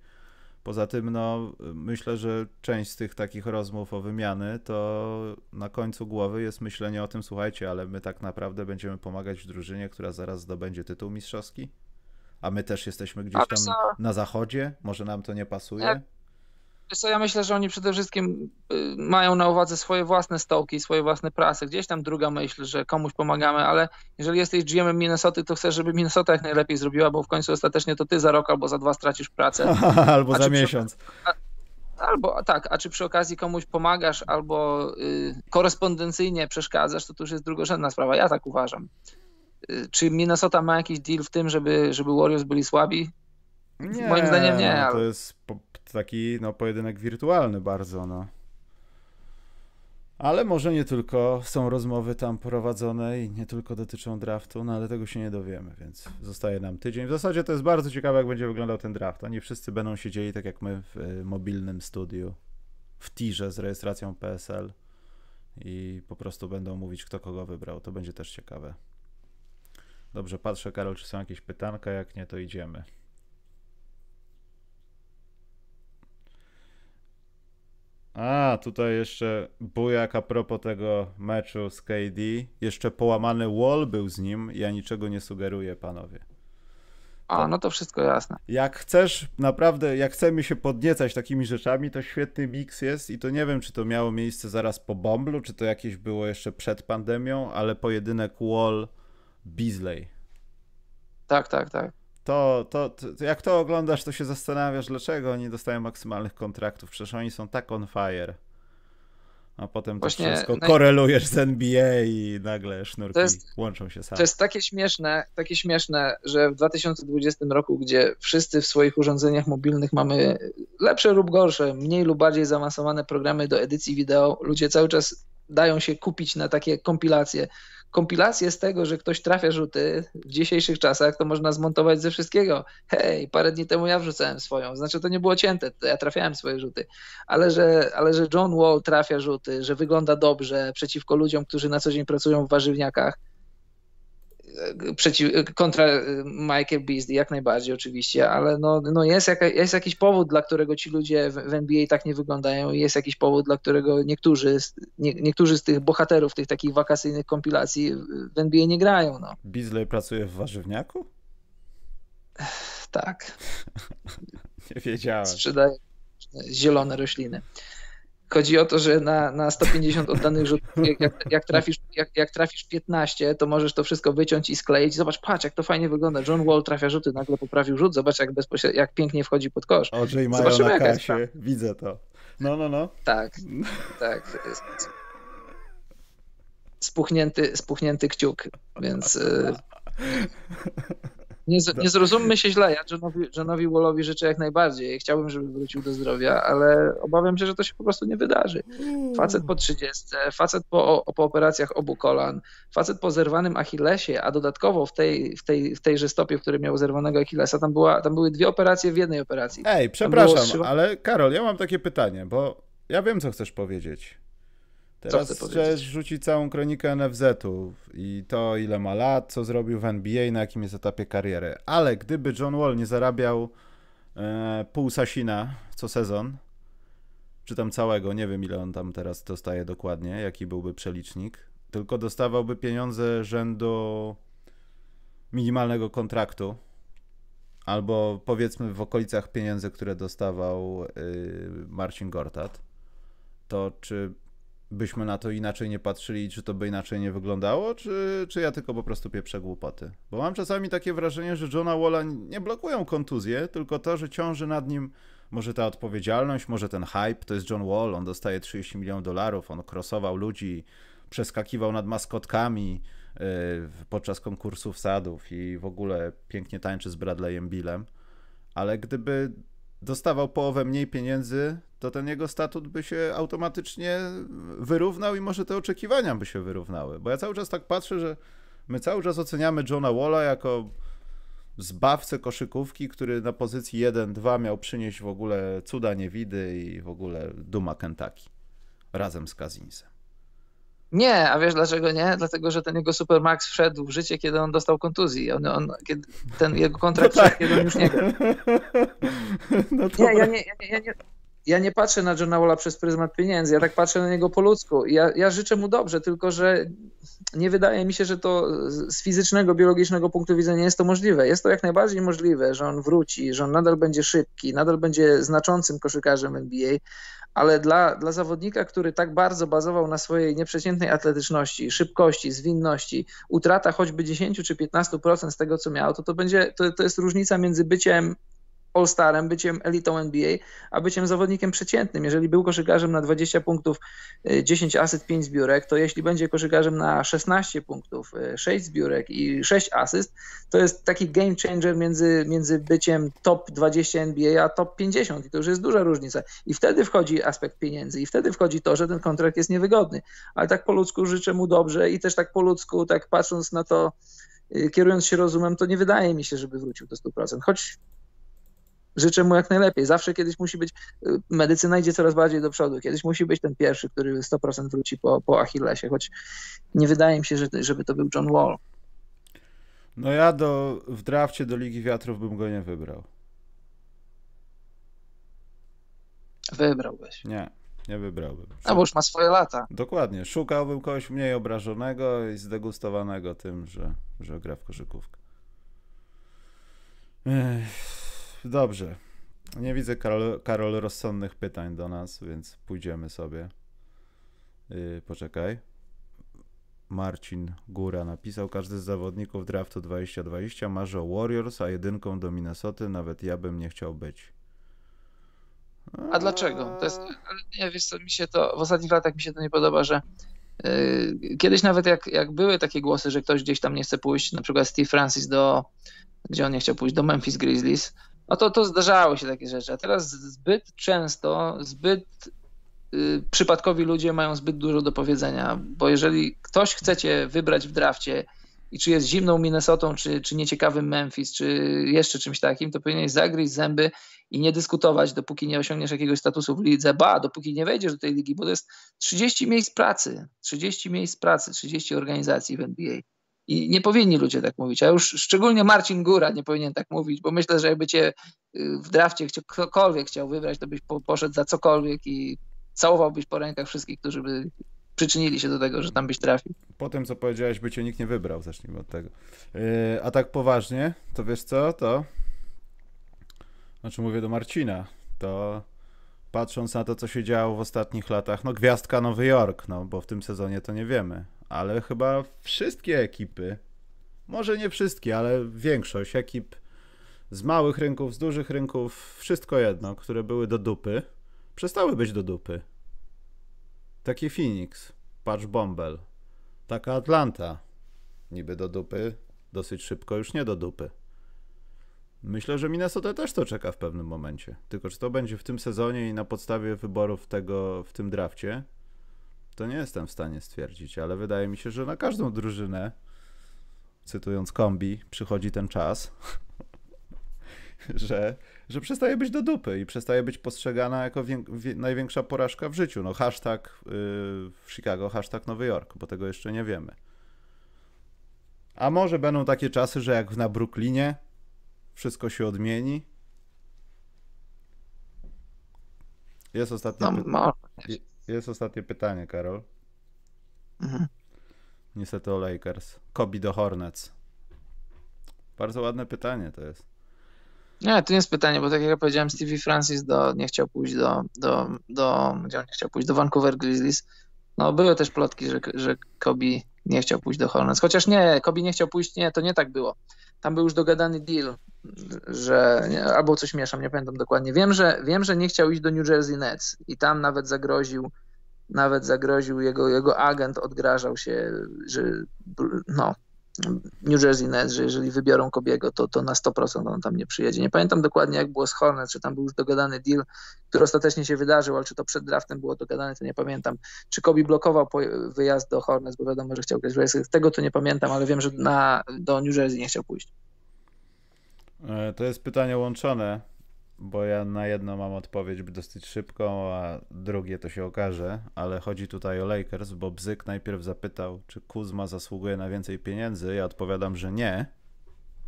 Poza tym, no, myślę, że część z tych takich rozmów o wymiany to na końcu głowy jest myślenie o tym, słuchajcie, ale my tak naprawdę będziemy pomagać w drużynie, która zaraz zdobędzie tytuł mistrzowski, a my też jesteśmy gdzieś tam na zachodzie, może nam to nie pasuje ja myślę, że oni przede wszystkim y, mają na uwadze swoje własne stołki, swoje własne prasy. Gdzieś tam druga myśl, że komuś pomagamy, ale jeżeli jesteś gm Minnesota, Minnesoty, to chcesz, żeby Minnesota jak najlepiej zrobiła, bo w końcu ostatecznie to ty za rok albo za dwa stracisz pracę. albo a za miesiąc. Przy... A, albo tak, a czy przy okazji komuś pomagasz, albo y, korespondencyjnie przeszkadzasz, to, to już jest drugorzędna sprawa. Ja tak uważam. Y, czy Minnesota ma jakiś deal w tym, żeby, żeby Warriors byli słabi? Nie, Moim zdaniem nie. No ale... To jest taki no, pojedynek wirtualny bardzo, no. Ale może nie tylko są rozmowy tam prowadzone i nie tylko dotyczą draftu, no ale tego się nie dowiemy, więc zostaje nam tydzień. W zasadzie to jest bardzo ciekawe, jak będzie wyglądał ten draft. Oni wszyscy będą siedzieli tak jak my w y, mobilnym studiu, w tirze z rejestracją PSL i po prostu będą mówić, kto kogo wybrał. To będzie też ciekawe. Dobrze, patrzę, Karol, czy są jakieś pytanka. Jak nie, to idziemy. A, tutaj jeszcze bujak a propos tego meczu z KD. Jeszcze połamany wall był z nim. Ja niczego nie sugeruję, panowie. A, no to wszystko jasne. Jak chcesz, naprawdę, jak chcemy się podniecać takimi rzeczami, to świetny miks jest i to nie wiem, czy to miało miejsce zaraz po Bomblu, czy to jakieś było jeszcze przed pandemią, ale pojedynek Wall Beasley. Tak, tak, tak to, to, to, jak to oglądasz, to się zastanawiasz, dlaczego oni dostają maksymalnych kontraktów, przecież oni są tak on fire. A potem Właśnie to wszystko korelujesz z NBA i nagle sznurki jest, łączą się same. To jest takie śmieszne, takie śmieszne, że w 2020 roku, gdzie wszyscy w swoich urządzeniach mobilnych mamy lepsze lub gorsze, mniej lub bardziej zaawansowane programy do edycji wideo, ludzie cały czas dają się kupić na takie kompilacje kompilację z tego, że ktoś trafia rzuty w dzisiejszych czasach, to można zmontować ze wszystkiego. Hej, parę dni temu ja wrzucałem swoją, znaczy to nie było cięte, ja trafiałem swoje rzuty, ale że, ale że John Wall trafia rzuty, że wygląda dobrze przeciwko ludziom, którzy na co dzień pracują w warzywniakach, przeciw, kontra y, Michael Beasley jak najbardziej oczywiście, ale no, no jest, jaka, jest jakiś powód, dla którego ci ludzie w, NBA tak nie wyglądają i jest jakiś powód, dla którego niektórzy, z, nie, niektórzy z tych bohaterów tych takich wakacyjnych kompilacji w NBA nie grają. No. Beasley pracuje w warzywniaku? Tak. nie wiedziałem. Sprzedaje zielone rośliny. Chodzi o to, że na, na 150 oddanych rzutów, jak, jak, trafisz, jak, jak trafisz 15, to możesz to wszystko wyciąć i skleić. Zobacz, patrz, jak to fajnie wygląda. John Wall trafia rzuty, nagle poprawił rzut. Zobacz, jak, jak pięknie wchodzi pod kosz. Oczy mają Zobaczymy, na kasie. Widzę to. No, no, no. Tak, tak. Spuchnięty, spuchnięty kciuk, więc... Y, Nie, z, nie zrozummy się źle, ja Johnowi, Johnowi Wallowi życzę jak najbardziej. Chciałbym, żeby wrócił do zdrowia, ale obawiam się, że to się po prostu nie wydarzy. Mm. Facet po 30, facet po, po operacjach obu kolan, facet po zerwanym Achillesie, a dodatkowo w, tej, w, tej, w tejże stopie, w której miał zerwanego Achillesa, tam, była, tam były dwie operacje w jednej operacji. Ej, przepraszam, ale Karol, ja mam takie pytanie, bo ja wiem, co chcesz powiedzieć. Teraz chcesz rzucić całą kronikę NFZ-u i to, ile ma lat, co zrobił w NBA, na jakim jest etapie kariery. Ale gdyby John Wall nie zarabiał e, pół Sasina co sezon, czy tam całego, nie wiem ile on tam teraz dostaje dokładnie, jaki byłby przelicznik, tylko dostawałby pieniądze rzędu minimalnego kontraktu, albo powiedzmy w okolicach pieniędzy, które dostawał y, Marcin Gortat, to czy byśmy na to inaczej nie patrzyli czy to by inaczej nie wyglądało, czy, czy ja tylko po prostu pieprzę głupoty. Bo mam czasami takie wrażenie, że Johna Walla nie blokują kontuzje, tylko to, że ciąży nad nim może ta odpowiedzialność, może ten hype, to jest John Wall, on dostaje 30 milionów dolarów, on krosował ludzi, przeskakiwał nad maskotkami yy, podczas konkursów sadów i w ogóle pięknie tańczy z Bradleyem Billem, ale gdyby dostawał połowę mniej pieniędzy, to ten jego statut by się automatycznie wyrównał i może te oczekiwania by się wyrównały. Bo ja cały czas tak patrzę, że my cały czas oceniamy Johna Walla jako zbawcę koszykówki, który na pozycji 1-2 miał przynieść w ogóle cuda niewidy i w ogóle duma Kentucky razem z Kazinsem. Nie, a wiesz dlaczego nie? Dlatego, że ten jego Supermax wszedł w życie, kiedy on dostał kontuzji. On, on kiedy ten jego kontrakt no tak. wszedł, kiedy on już nie grał. No nie, ja nie, ja nie, ja nie, ja nie patrzę na Johna Walla przez pryzmat pieniędzy, ja tak patrzę na niego po ludzku. Ja, ja, życzę mu dobrze, tylko że nie wydaje mi się, że to z fizycznego, biologicznego punktu widzenia jest to możliwe. Jest to jak najbardziej możliwe, że on wróci, że on nadal będzie szybki, nadal będzie znaczącym koszykarzem NBA, ale dla, dla zawodnika, który tak bardzo bazował na swojej nieprzeciętnej atletyczności, szybkości, zwinności, utrata choćby 10 czy 15% z tego, co miał, to to, będzie, to, to jest różnica między byciem All-Starem, byciem elitą NBA, a byciem zawodnikiem przeciętnym. Jeżeli był koszykarzem na 20 punktów, 10 y, asyst, 5 zbiórek, to jeśli będzie koszykarzem na 16 punktów, 6 y, zbiórek i 6 asyst, to jest taki game changer między, między byciem top 20 NBA a top 50 i to już jest duża różnica. I wtedy wchodzi aspekt pieniędzy i wtedy wchodzi to, że ten kontrakt jest niewygodny. Ale tak po ludzku życzę mu dobrze i też tak po ludzku, tak patrząc na to, y, kierując się rozumem, to nie wydaje mi się, żeby wrócił do 100%. Choć życzę mu jak najlepiej. Zawsze kiedyś musi być, y, medycyna idzie coraz bardziej do przodu, kiedyś musi być ten pierwszy, który 100% wróci po, po Achillesie, choć nie wydaje mi się, że, żeby to był John Wall. No ja do, w drafcie do Ligi Wiatrów bym go nie wybrał. Wybrałbyś. Nie, nie wybrałbym. Szuk... No bo już ma swoje lata. Dokładnie. Szukałbym kogoś mniej obrażonego i zdegustowanego tym, że, że gra w koszykówkę. Ech. Dobrze. Nie widzę, Karol, Karol, rozsądnych pytań do nas, więc pójdziemy sobie. Yy, poczekaj. Marcin Góra napisał, każdy z zawodników draftu 2020 marzy o Warriors, a jedynką do Minnesoty nawet ja bym nie chciał być. A, dlaczego? To jest, nie, wiesz co, mi się to, w ostatnich latach mi się to nie podoba, że yy, kiedyś nawet jak, jak były takie głosy, że ktoś gdzieś tam nie chce pójść, na przykład Steve Francis do, gdzie on nie chciał pójść, do Memphis Grizzlies, no to, to zdarzały się takie rzeczy. A teraz zbyt często, zbyt y, przypadkowi ludzie mają zbyt dużo do powiedzenia, bo jeżeli ktoś chcecie wybrać w drafcie i czy jest zimną Minnesotą, czy, czy nieciekawym Memphis, czy jeszcze czymś takim, to powinieneś zagryźć zęby i nie dyskutować, dopóki nie osiągniesz jakiegoś statusu w lidze, ba, dopóki nie wejdziesz do tej ligi, bo to jest 30 miejsc pracy, 30 miejsc pracy, 30 organizacji w NBA. I nie powinni ludzie tak mówić, a już szczególnie Marcin Góra nie powinien tak mówić, bo myślę, że jakby cię y, w drafcie ktokolwiek chciał wybrać, to byś poszedł za cokolwiek i całowałbyś po rękach wszystkich, którzy by przyczynili się do tego, że tam byś trafił. Po tym, co powiedziałeś, by cię nikt nie wybrał, zacznijmy od tego. Y, a tak poważnie, to wiesz co, to znaczy mówię do Marcina, to patrząc na to, co się działo w ostatnich latach, no gwiazdka Nowy Jork, no bo w tym sezonie to nie wiemy, ale chyba wszystkie ekipy, może nie wszystkie, ale większość ekip z małych rynków, z dużych rynków, wszystko jedno, które były do dupy, przestały być do dupy. Taki Phoenix, patrz Bombel, taka Atlanta, niby do dupy, dosyć szybko już nie do dupy. Myślę, że Minnesota też to czeka w pewnym momencie. Tylko czy to będzie w tym sezonie i na podstawie wyborów tego w tym drafcie, to nie jestem w stanie stwierdzić, ale wydaje mi się, że na każdą drużynę, cytując kombi, przychodzi ten czas, że, że przestaje być do dupy i przestaje być postrzegana jako największa porażka w życiu. No hashtag yy, Chicago, hashtag Nowy Jork, bo tego jeszcze nie wiemy. A może będą takie czasy, że jak na Brooklinie wszystko się odmieni? Jest ostatnie, no, jest ostatnie pytanie, Karol. Mhm. Niestety o Lakers. Kobe do Hornets. Bardzo ładne pytanie to jest. Nie, to nie jest pytanie, bo tak jak ja powiedziałem, Stevie Francis do, nie chciał pójść do, do, do gdzie on nie chciał pójść, do Vancouver Grizzlies. No były też plotki, że, że Kobe nie chciał pójść do Hornets, chociaż nie, Kobe nie chciał pójść, nie, to nie tak było tam był już dogadany deal, że nie, albo coś mieszam, nie pamiętam dokładnie. Wiem że, wiem, że nie chciał iść do New Jersey Nets i tam nawet zagroził, nawet zagroził jego, jego agent, odgrażał się, że no, New Jersey Nets, że jeżeli wybiorą Kobiego, to, to na 100% on tam nie przyjedzie. Nie pamiętam dokładnie, jak było z Hornets, czy tam był już dogadany deal, który ostatecznie się wydarzył, ale czy to przed draftem było dogadane, to nie pamiętam. Czy Kobi blokował wyjazd do Hornets, bo wiadomo, że chciał grać w Lakers. Tego to nie pamiętam, ale wiem, że na, do New Jersey nie chciał pójść. E, to jest pytanie łączone bo ja na jedno mam odpowiedź dosyć szybką, a drugie to się okaże, ale chodzi tutaj o Lakers, bo Bzyk najpierw zapytał, czy Kuzma zasługuje na więcej pieniędzy. Ja odpowiadam, że nie.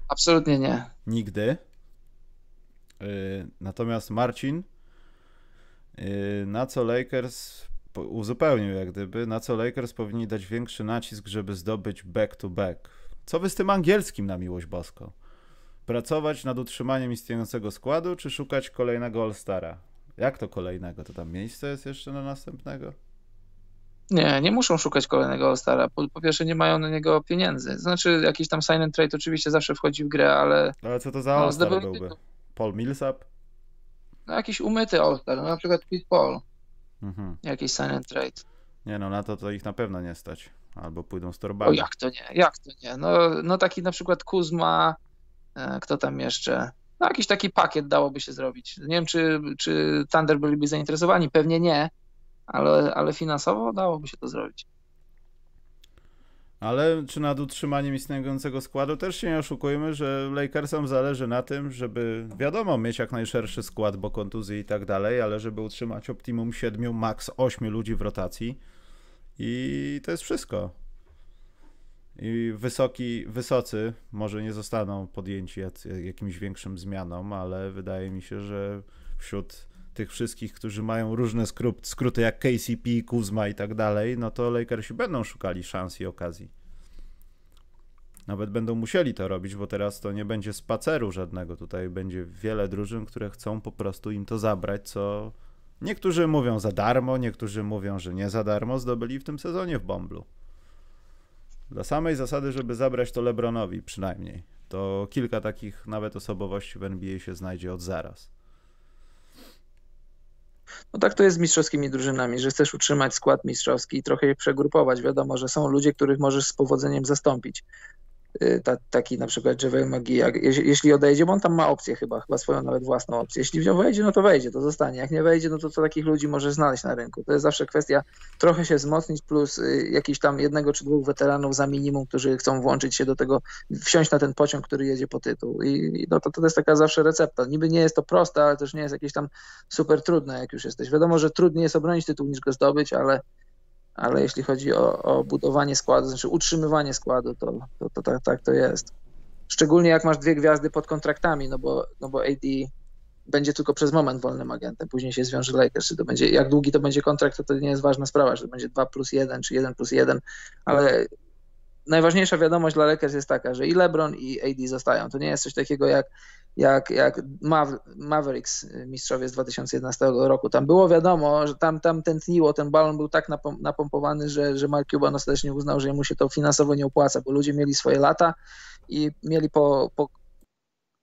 Absolutnie nie. Nigdy. Y, natomiast Marcin, y, na co Lakers uzupełnił jak gdyby, na co Lakers powinni dać większy nacisk, żeby zdobyć back to back. Co wy z tym angielskim na miłość boską? Pracować nad utrzymaniem istniejącego składu, czy szukać kolejnego All-Stara? Jak to kolejnego? To tam miejsce jest jeszcze na następnego? Nie, nie muszą szukać kolejnego All-Stara. Po, po, pierwsze, nie mają na niego pieniędzy. Znaczy, jakiś tam sign and trade oczywiście zawsze wchodzi w grę, ale. Ale co to za no, All-Star no, byłby? Paul Millsap? No, jakiś umyty All-Star, no, na przykład Pete Paul. Mhm. Jakiś sign and trade. Nie, no na to to ich na pewno nie stać. Albo pójdą z torbami. O jak to nie, jak to nie. No, no taki na przykład Kuzma, E, kto tam jeszcze. No, jakiś taki pakiet dałoby się zrobić. Nie wiem, czy, czy Thunder byliby zainteresowani, pewnie nie, ale, ale finansowo dałoby się to zrobić. Ale czy nad utrzymaniem istniejącego składu też się nie oszukujmy, że Lakersom zależy na tym, żeby wiadomo mieć jak najszerszy skład, bo kontuzji i tak dalej, ale żeby utrzymać optimum 7, maks 8 ludzi w rotacji. I to jest wszystko. I wysoki, wysocy może nie zostaną podjęci jakimś większym zmianom, ale wydaje mi się, że wśród tych wszystkich, którzy mają różne skrót, skróty jak KCP, Kuzma i tak dalej, no to Lakersi będą szukali szans i okazji. Nawet będą musieli to robić, bo teraz to nie będzie spaceru żadnego. Tutaj będzie wiele drużyn, które chcą po prostu im to zabrać, co niektórzy mówią za darmo, niektórzy mówią, że nie za darmo zdobyli w tym sezonie w Bomblu. Dla samej zasady, żeby zabrać to LeBronowi przynajmniej, to kilka takich nawet osobowości w NBA się znajdzie od zaraz. No tak to jest z mistrzowskimi drużynami, że chcesz utrzymać skład mistrzowski i trochę je przegrupować. Wiadomo, że są ludzie, których możesz z powodzeniem zastąpić, Y, ta, taki na przykład Javel McGee, jeśli odejdzie, bo on tam ma opcję chyba, chyba swoją nawet własną opcję. Jeśli w nią wejdzie, no to wejdzie, to zostanie. Jak nie wejdzie, no to, co takich ludzi może znaleźć na rynku. To jest zawsze kwestia trochę się wzmocnić, plus y, jakiś tam jednego czy dwóch weteranów za minimum, którzy chcą włączyć się do tego, wsiąść na ten pociąg, który jedzie po tytuł. I, i no to, to jest taka zawsze recepta. Niby nie jest to proste, ale też nie jest jakieś tam super trudne, jak już jesteś. Wiadomo, że trudniej jest obronić tytuł niż go zdobyć, ale ale jeśli chodzi o, o budowanie składu, znaczy utrzymywanie składu, to, to, to tak, tak to jest. Szczególnie jak masz dwie gwiazdy pod kontraktami, no bo, no bo AD będzie tylko przez moment wolnym agentem, później się zwiąże Lakers, czy to będzie, jak długi to będzie kontrakt, to, to nie jest ważna sprawa, że będzie 2 plus 1, czy 1 plus 1, ale najważniejsza wiadomość dla Lakers jest taka, że i LeBron i AD zostają. To nie jest coś takiego jak jak, jak Mavericks, y, mistrzowie z 2011 roku. Tam było wiadomo, że tam, tam tętniło, ten balon był tak napompowany, że, że Mark Cuban ostatecznie uznał, że mu się to finansowo nie opłaca, bo ludzie mieli swoje lata i mieli po, po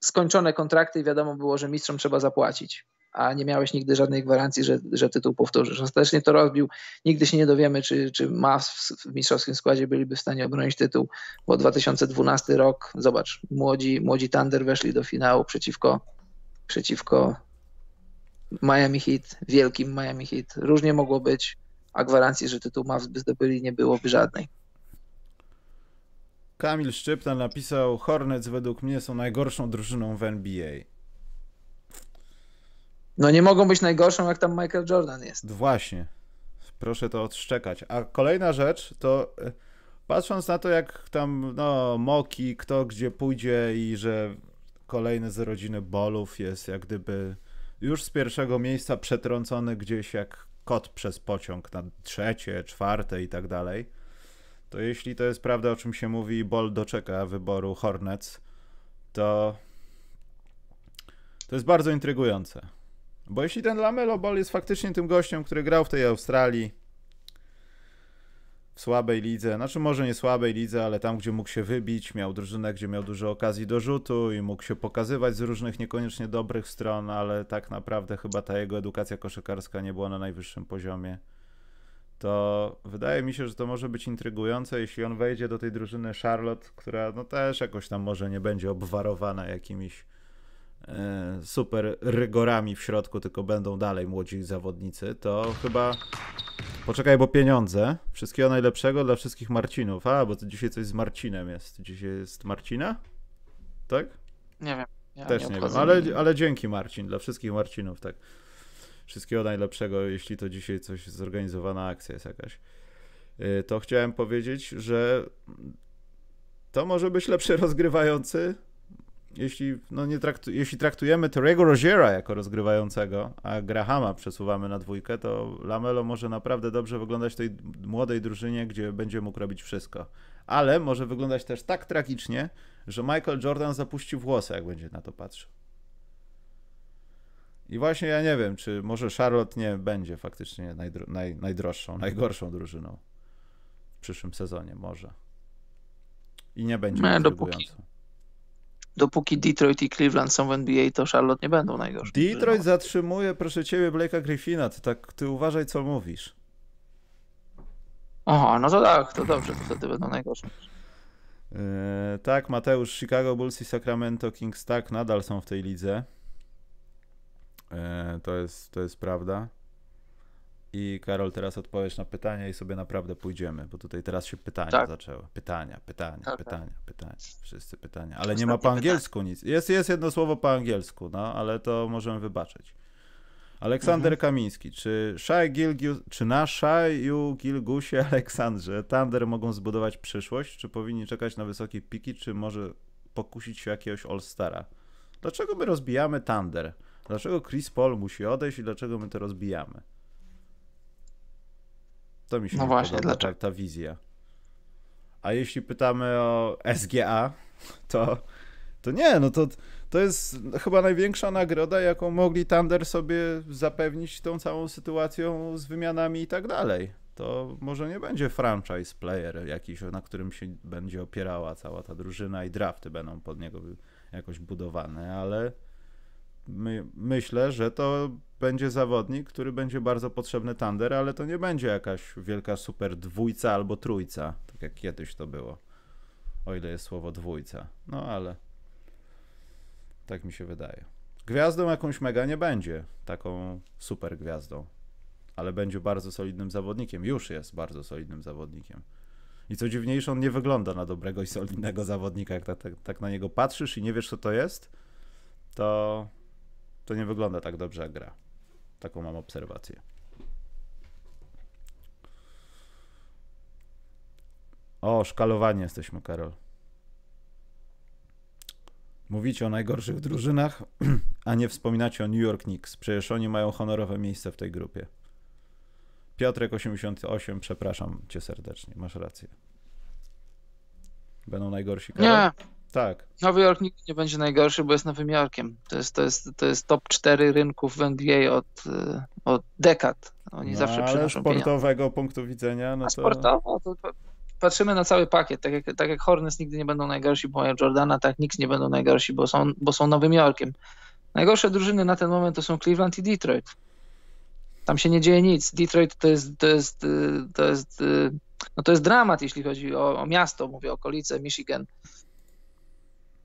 skończone kontrakty i wiadomo było, że mistrzom trzeba zapłacić a nie miałeś nigdy żadnej gwarancji, że, że tytuł powtórzysz. Ostatecznie to rozbił. Nigdy się nie dowiemy, czy, czy Mavs w, w mistrzowskim składzie byliby w stanie obronić tytuł, bo 2012 rok, zobacz, młodzi, młodzi Thunder weszli do finału przeciwko, przeciwko Miami Heat, wielkim Miami Heat. Różnie mogło być, a gwarancji, że tytuł Mavs by zdobyli, nie byłoby żadnej. Kamil Szczypta napisał: Hornets według mnie są najgorszą drużyną w NBA no nie mogą być najgorszą, jak tam Michael Jordan jest. Właśnie. Proszę to odszczekać. A kolejna rzecz to e, patrząc na to, jak tam no, Moki, kto gdzie pójdzie i że kolejny z rodziny Bolów jest jak gdyby już z pierwszego miejsca przetrącony gdzieś jak kot przez pociąg na trzecie, czwarte i tak dalej, to jeśli to jest prawda, o czym się mówi i Bol doczeka wyboru Hornets, to to jest bardzo intrygujące. Bo jeśli ten Lamelo Ball jest faktycznie tym gościem, który grał w tej Australii, w słabej lidze, znaczy może nie słabej lidze, ale tam, gdzie mógł się wybić, miał drużynę, gdzie miał dużo okazji do rzutu i mógł się pokazywać z różnych niekoniecznie dobrych stron, ale tak naprawdę chyba ta jego edukacja koszykarska nie była na najwyższym poziomie. To wydaje mi się, że to może być intrygujące, jeśli on wejdzie do tej drużyny Charlotte, która no też jakoś tam może nie będzie obwarowana jakimiś E, super rygorami w środku, tylko będą dalej młodzi zawodnicy, to chyba Poczekaj, bo pieniądze. Wszystkiego najlepszego dla wszystkich Marcinów. A, bo to dzisiaj coś z Marcinem jest. Dzisiaj jest Marcina? Tak? Nie wiem. Ja Też nie, nie wiem, ale, ale dzięki Marcin, dla wszystkich Marcinów, tak. Wszystkiego najlepszego, jeśli to dzisiaj coś zorganizowana akcja jest jakaś. E, to chciałem powiedzieć, że to może być lepszy rozgrywający jeśli, no nie traktu, jeśli traktujemy Terry'ego Roziera jako rozgrywającego, a Grahama przesuwamy na dwójkę, to Lamelo może naprawdę dobrze wyglądać w tej młodej drużynie, gdzie będzie mógł robić wszystko. Ale może wyglądać też tak tragicznie, że Michael Jordan zapuści włosy, jak będzie na to patrzył. I właśnie ja nie wiem, czy może Charlotte nie będzie faktycznie najdro, naj, najdroższą, najgorszą drużyną w przyszłym sezonie, może. I nie będzie no, dopóki, dopóki Detroit i Cleveland są w NBA, to Charlotte nie będą najgorsze. Detroit zatrzymuje, proszę ciebie, Blake'a Griffina. Ty, tak, ty uważaj, co mówisz. Aha, no to tak, to dobrze, to wtedy będą najgorsze. E, tak, Mateusz, Chicago Bulls i Sacramento Kings tak nadal są w tej lidze. E, to, jest, to jest prawda. I Karol, teraz odpowiesz na pytania i sobie naprawdę pójdziemy, bo tutaj teraz się pytania tak. zaczęły. Pytania, pytania, tak, tak. pytania, pytania. Wszyscy pytania. Ale nie ma po angielsku pytanie. nic. Jest, jest jedno słowo po angielsku, no ale to możemy wybaczyć. Aleksander mhm. Kamiński, czy, Szaj czy na Szaju Gilgusie Aleksandrze Thunder mogą zbudować przyszłość? Czy powinni czekać na wysokie piki, czy może pokusić się jakiegoś All-Stara? Dlaczego my rozbijamy Thunder? Dlaczego Chris Paul musi odejść i dlaczego my to rozbijamy? To mi się no właśnie, podoba, dlaczego? Ta, ta wizja. A jeśli pytamy o SGA, to, to nie, no to, to jest chyba największa nagroda, jaką mogli Thunder sobie zapewnić tą całą sytuacją z wymianami i tak dalej. To może nie będzie franchise player jakiś, na którym się będzie opierała cała ta drużyna i drafty będą pod niego jakoś budowane, ale my, myślę, że to będzie zawodnik, który będzie bardzo potrzebny Thunder, ale to nie będzie jakaś wielka super dwójca albo trójca, tak jak kiedyś to było. O ile jest słowo dwójca. No ale tak mi się wydaje. Gwiazdą jakąś mega nie będzie, taką super gwiazdą, ale będzie bardzo solidnym zawodnikiem. Już jest bardzo solidnym zawodnikiem. I co dziwniejsze, on nie wygląda na dobrego i solidnego zawodnika. Jak tak, tak, tak na niego patrzysz i nie wiesz, co to jest, to to nie wygląda tak dobrze jak gra. Taką mam obserwację. O, szkalowanie jesteśmy, Karol. Mówicie o najgorszych drużynach, a nie wspominacie o New York Knicks. Przecież oni mają honorowe miejsce w tej grupie. Piotrek88, przepraszam cię serdecznie, masz rację. Będą najgorsi, Karol? Nie. Tak. Nowy Jork nigdy nie będzie najgorszy, bo jest Nowym Jorkiem. To jest, to jest, to jest top 4 rynków w NBA od, e, od dekad. Oni no, zawsze przynoszą sportowego punktu widzenia, no to... sportowo, to patrzymy na cały pakiet. Tak jak, tak jak Hornets nigdy nie będą najgorsi, bo mają Jordana, tak nikt nie będą najgorsi, bo są, bo są Nowym Jorkiem. Najgorsze drużyny na ten moment to są Cleveland i Detroit. Tam się nie dzieje nic. Detroit to jest, to jest, e, to jest, e, no to jest dramat, jeśli chodzi o, o miasto, mówię okolice, Michigan.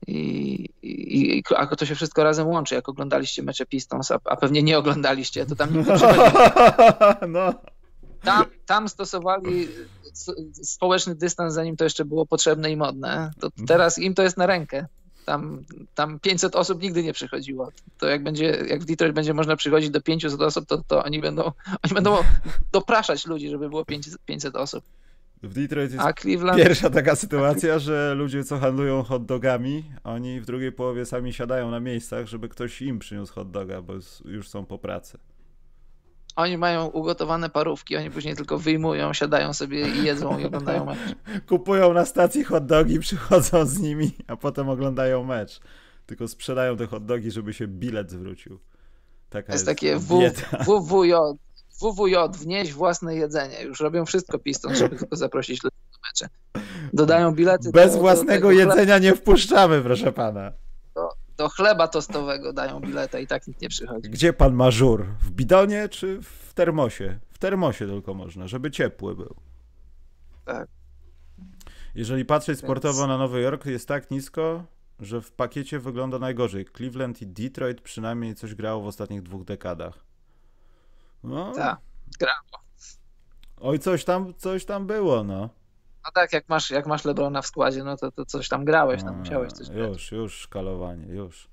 I, i, a to się wszystko razem łączy. Jak oglądaliście mecze Pistons, a, a pewnie nie oglądaliście, to tam nie no. tam, tam stosowali społeczny dystans, zanim to jeszcze było potrzebne i modne. To teraz im to jest na rękę. Tam, tam 500 osób nigdy nie przychodziło. To jak będzie, jak w Detroit będzie można przychodzić do 500 osób, to, to oni, będą, oni będą dopraszać ludzi, żeby było 500, 500 osób. W Detroit jest Cleveland... pierwsza taka sytuacja, że ludzie, co handlują hot dogami, oni w drugiej połowie sami siadają na miejscach, żeby ktoś im przyniósł hot doga, bo już są po pracy. Oni mają ugotowane parówki, oni później tylko wyjmują, siadają sobie i jedzą i oglądają mecz. Kupują na stacji hot dogi, przychodzą z nimi, a potem oglądają mecz. Tylko sprzedają te hot dogi, żeby się bilet zwrócił. Taka to jest, jest takie w, WWJ, WWJ, wnieś własne jedzenie. Już robią wszystko pistą, żeby tylko zaprosić ludzi do meczu. Dodają bilety. Bez do, własnego do jedzenia chleba. nie wpuszczamy, proszę pana. Do, do, chleba tostowego dają bilety i tak nikt nie przychodzi. Gdzie pan ma żur? W bidonie czy w termosie? W termosie tylko można, żeby ciepły był. Tak. Jeżeli patrzeć Więc... sportowo na Nowy Jork, jest tak nisko, że w pakiecie wygląda najgorzej. Cleveland i Detroit przynajmniej coś grało w ostatnich dwóch dekadach. No. Tak, grało. Oj, coś tam, coś tam było, no. No tak, jak masz, jak masz Lebrona w składzie, no to, to coś tam grałeś, tam musiałeś coś grać. Już, już, szkalowanie, już.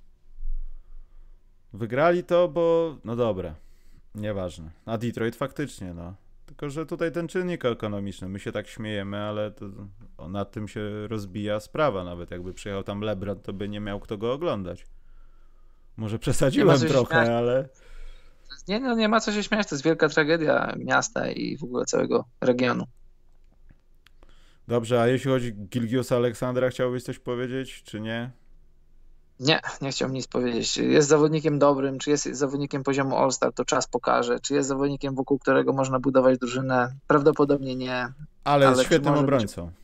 Wygrali to, bo no dobra, nieważne. A Detroit faktycznie, no. Tylko, że tutaj ten czynnik ekonomiczny, my się tak śmiejemy, ale to, o, nad tym się rozbija sprawa nawet. Jakby przyjechał tam Lebron, to by nie miał kto go oglądać. Może przesadziłem trochę, ale... Nie, no nie ma co się śmiać, to jest wielka tragedia miasta i w ogóle całego regionu. Dobrze, a jeśli chodzi o Gilgiusa Aleksandra, chciałbyś coś powiedzieć, czy nie? Nie, nie chciałbym nic powiedzieć. Jest zawodnikiem dobrym, czy jest zawodnikiem poziomu All-Star, to czas pokaże. Czy jest zawodnikiem, wokół którego można budować drużynę? Prawdopodobnie nie. Ale jest świetnym obrońcą. Być...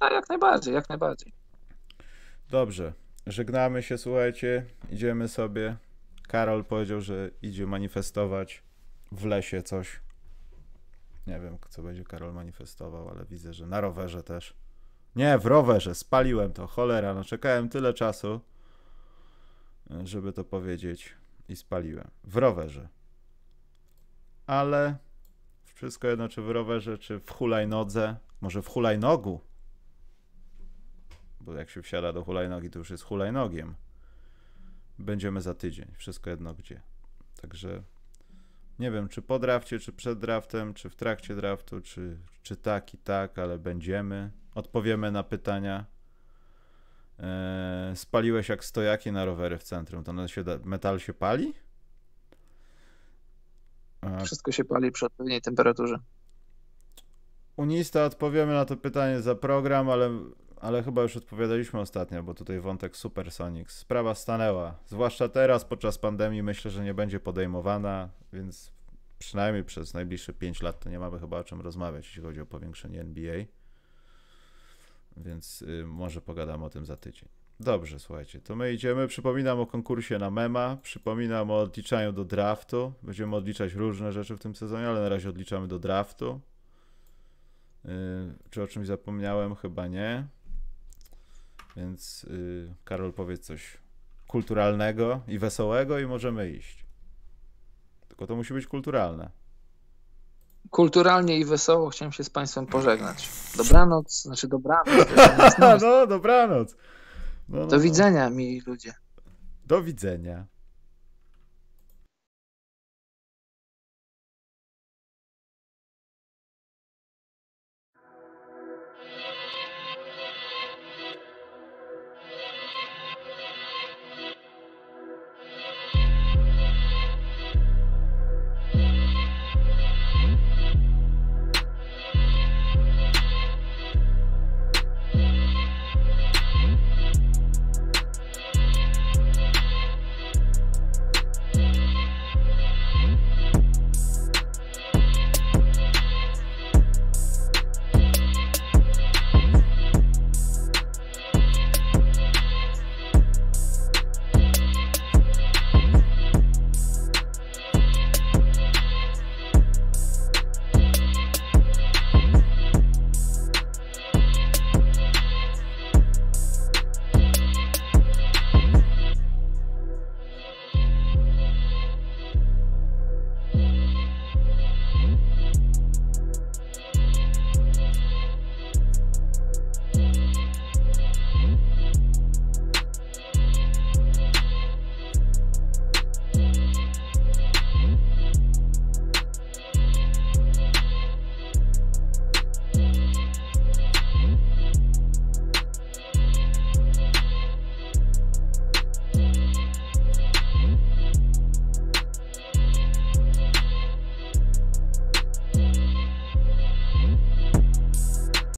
A jak najbardziej, jak najbardziej. Dobrze. Żegnamy się, słuchajcie. Idziemy sobie Karol powiedział, że idzie manifestować w lesie coś. Nie wiem, co będzie Karol manifestował, ale widzę, że na rowerze też. Nie, w rowerze, spaliłem to, cholera, no czekałem tyle czasu, żeby to powiedzieć i spaliłem. W rowerze. Ale wszystko jedno, czy w rowerze, czy w hulajnodze, może w hulajnogu. Bo jak się wsiada do hulajnogi, to już jest hulajnogiem będziemy za tydzień. Wszystko jedno gdzie. Także nie wiem, czy po drafcie, czy przed draftem, czy w trakcie draftu, czy, czy tak i tak, ale będziemy. Odpowiemy na pytania. Eee, spaliłeś jak stojaki na rowery w centrum. To się da, metal się pali? Eee, Wszystko się pali przy odpowiedniej temperaturze. Unista, odpowiemy na to pytanie za program, ale ale chyba już odpowiadaliśmy ostatnio, bo tutaj wątek Supersonics. Sprawa stanęła. Zwłaszcza teraz, podczas pandemii, myślę, że nie będzie podejmowana, więc przynajmniej przez najbliższe 5 lat to nie mamy chyba o czym rozmawiać, jeśli chodzi o powiększenie NBA. Więc y, może pogadam o tym za tydzień. Dobrze, słuchajcie, to my idziemy. Przypominam o konkursie na mema, przypominam o odliczaniu do draftu. Będziemy odliczać różne rzeczy w tym sezonie, ale na razie odliczamy do draftu. Y, czy o czymś zapomniałem? Chyba nie. Więc yy, Karol, powiedz coś kulturalnego i wesołego i możemy iść. Tylko to musi być kulturalne. Kulturalnie i wesoło chciałem się z Państwem pożegnać. Dobranoc, znaczy dobranoc. dobranoc. no, dobranoc. No, no, Do no. widzenia, mili ludzie. Do widzenia.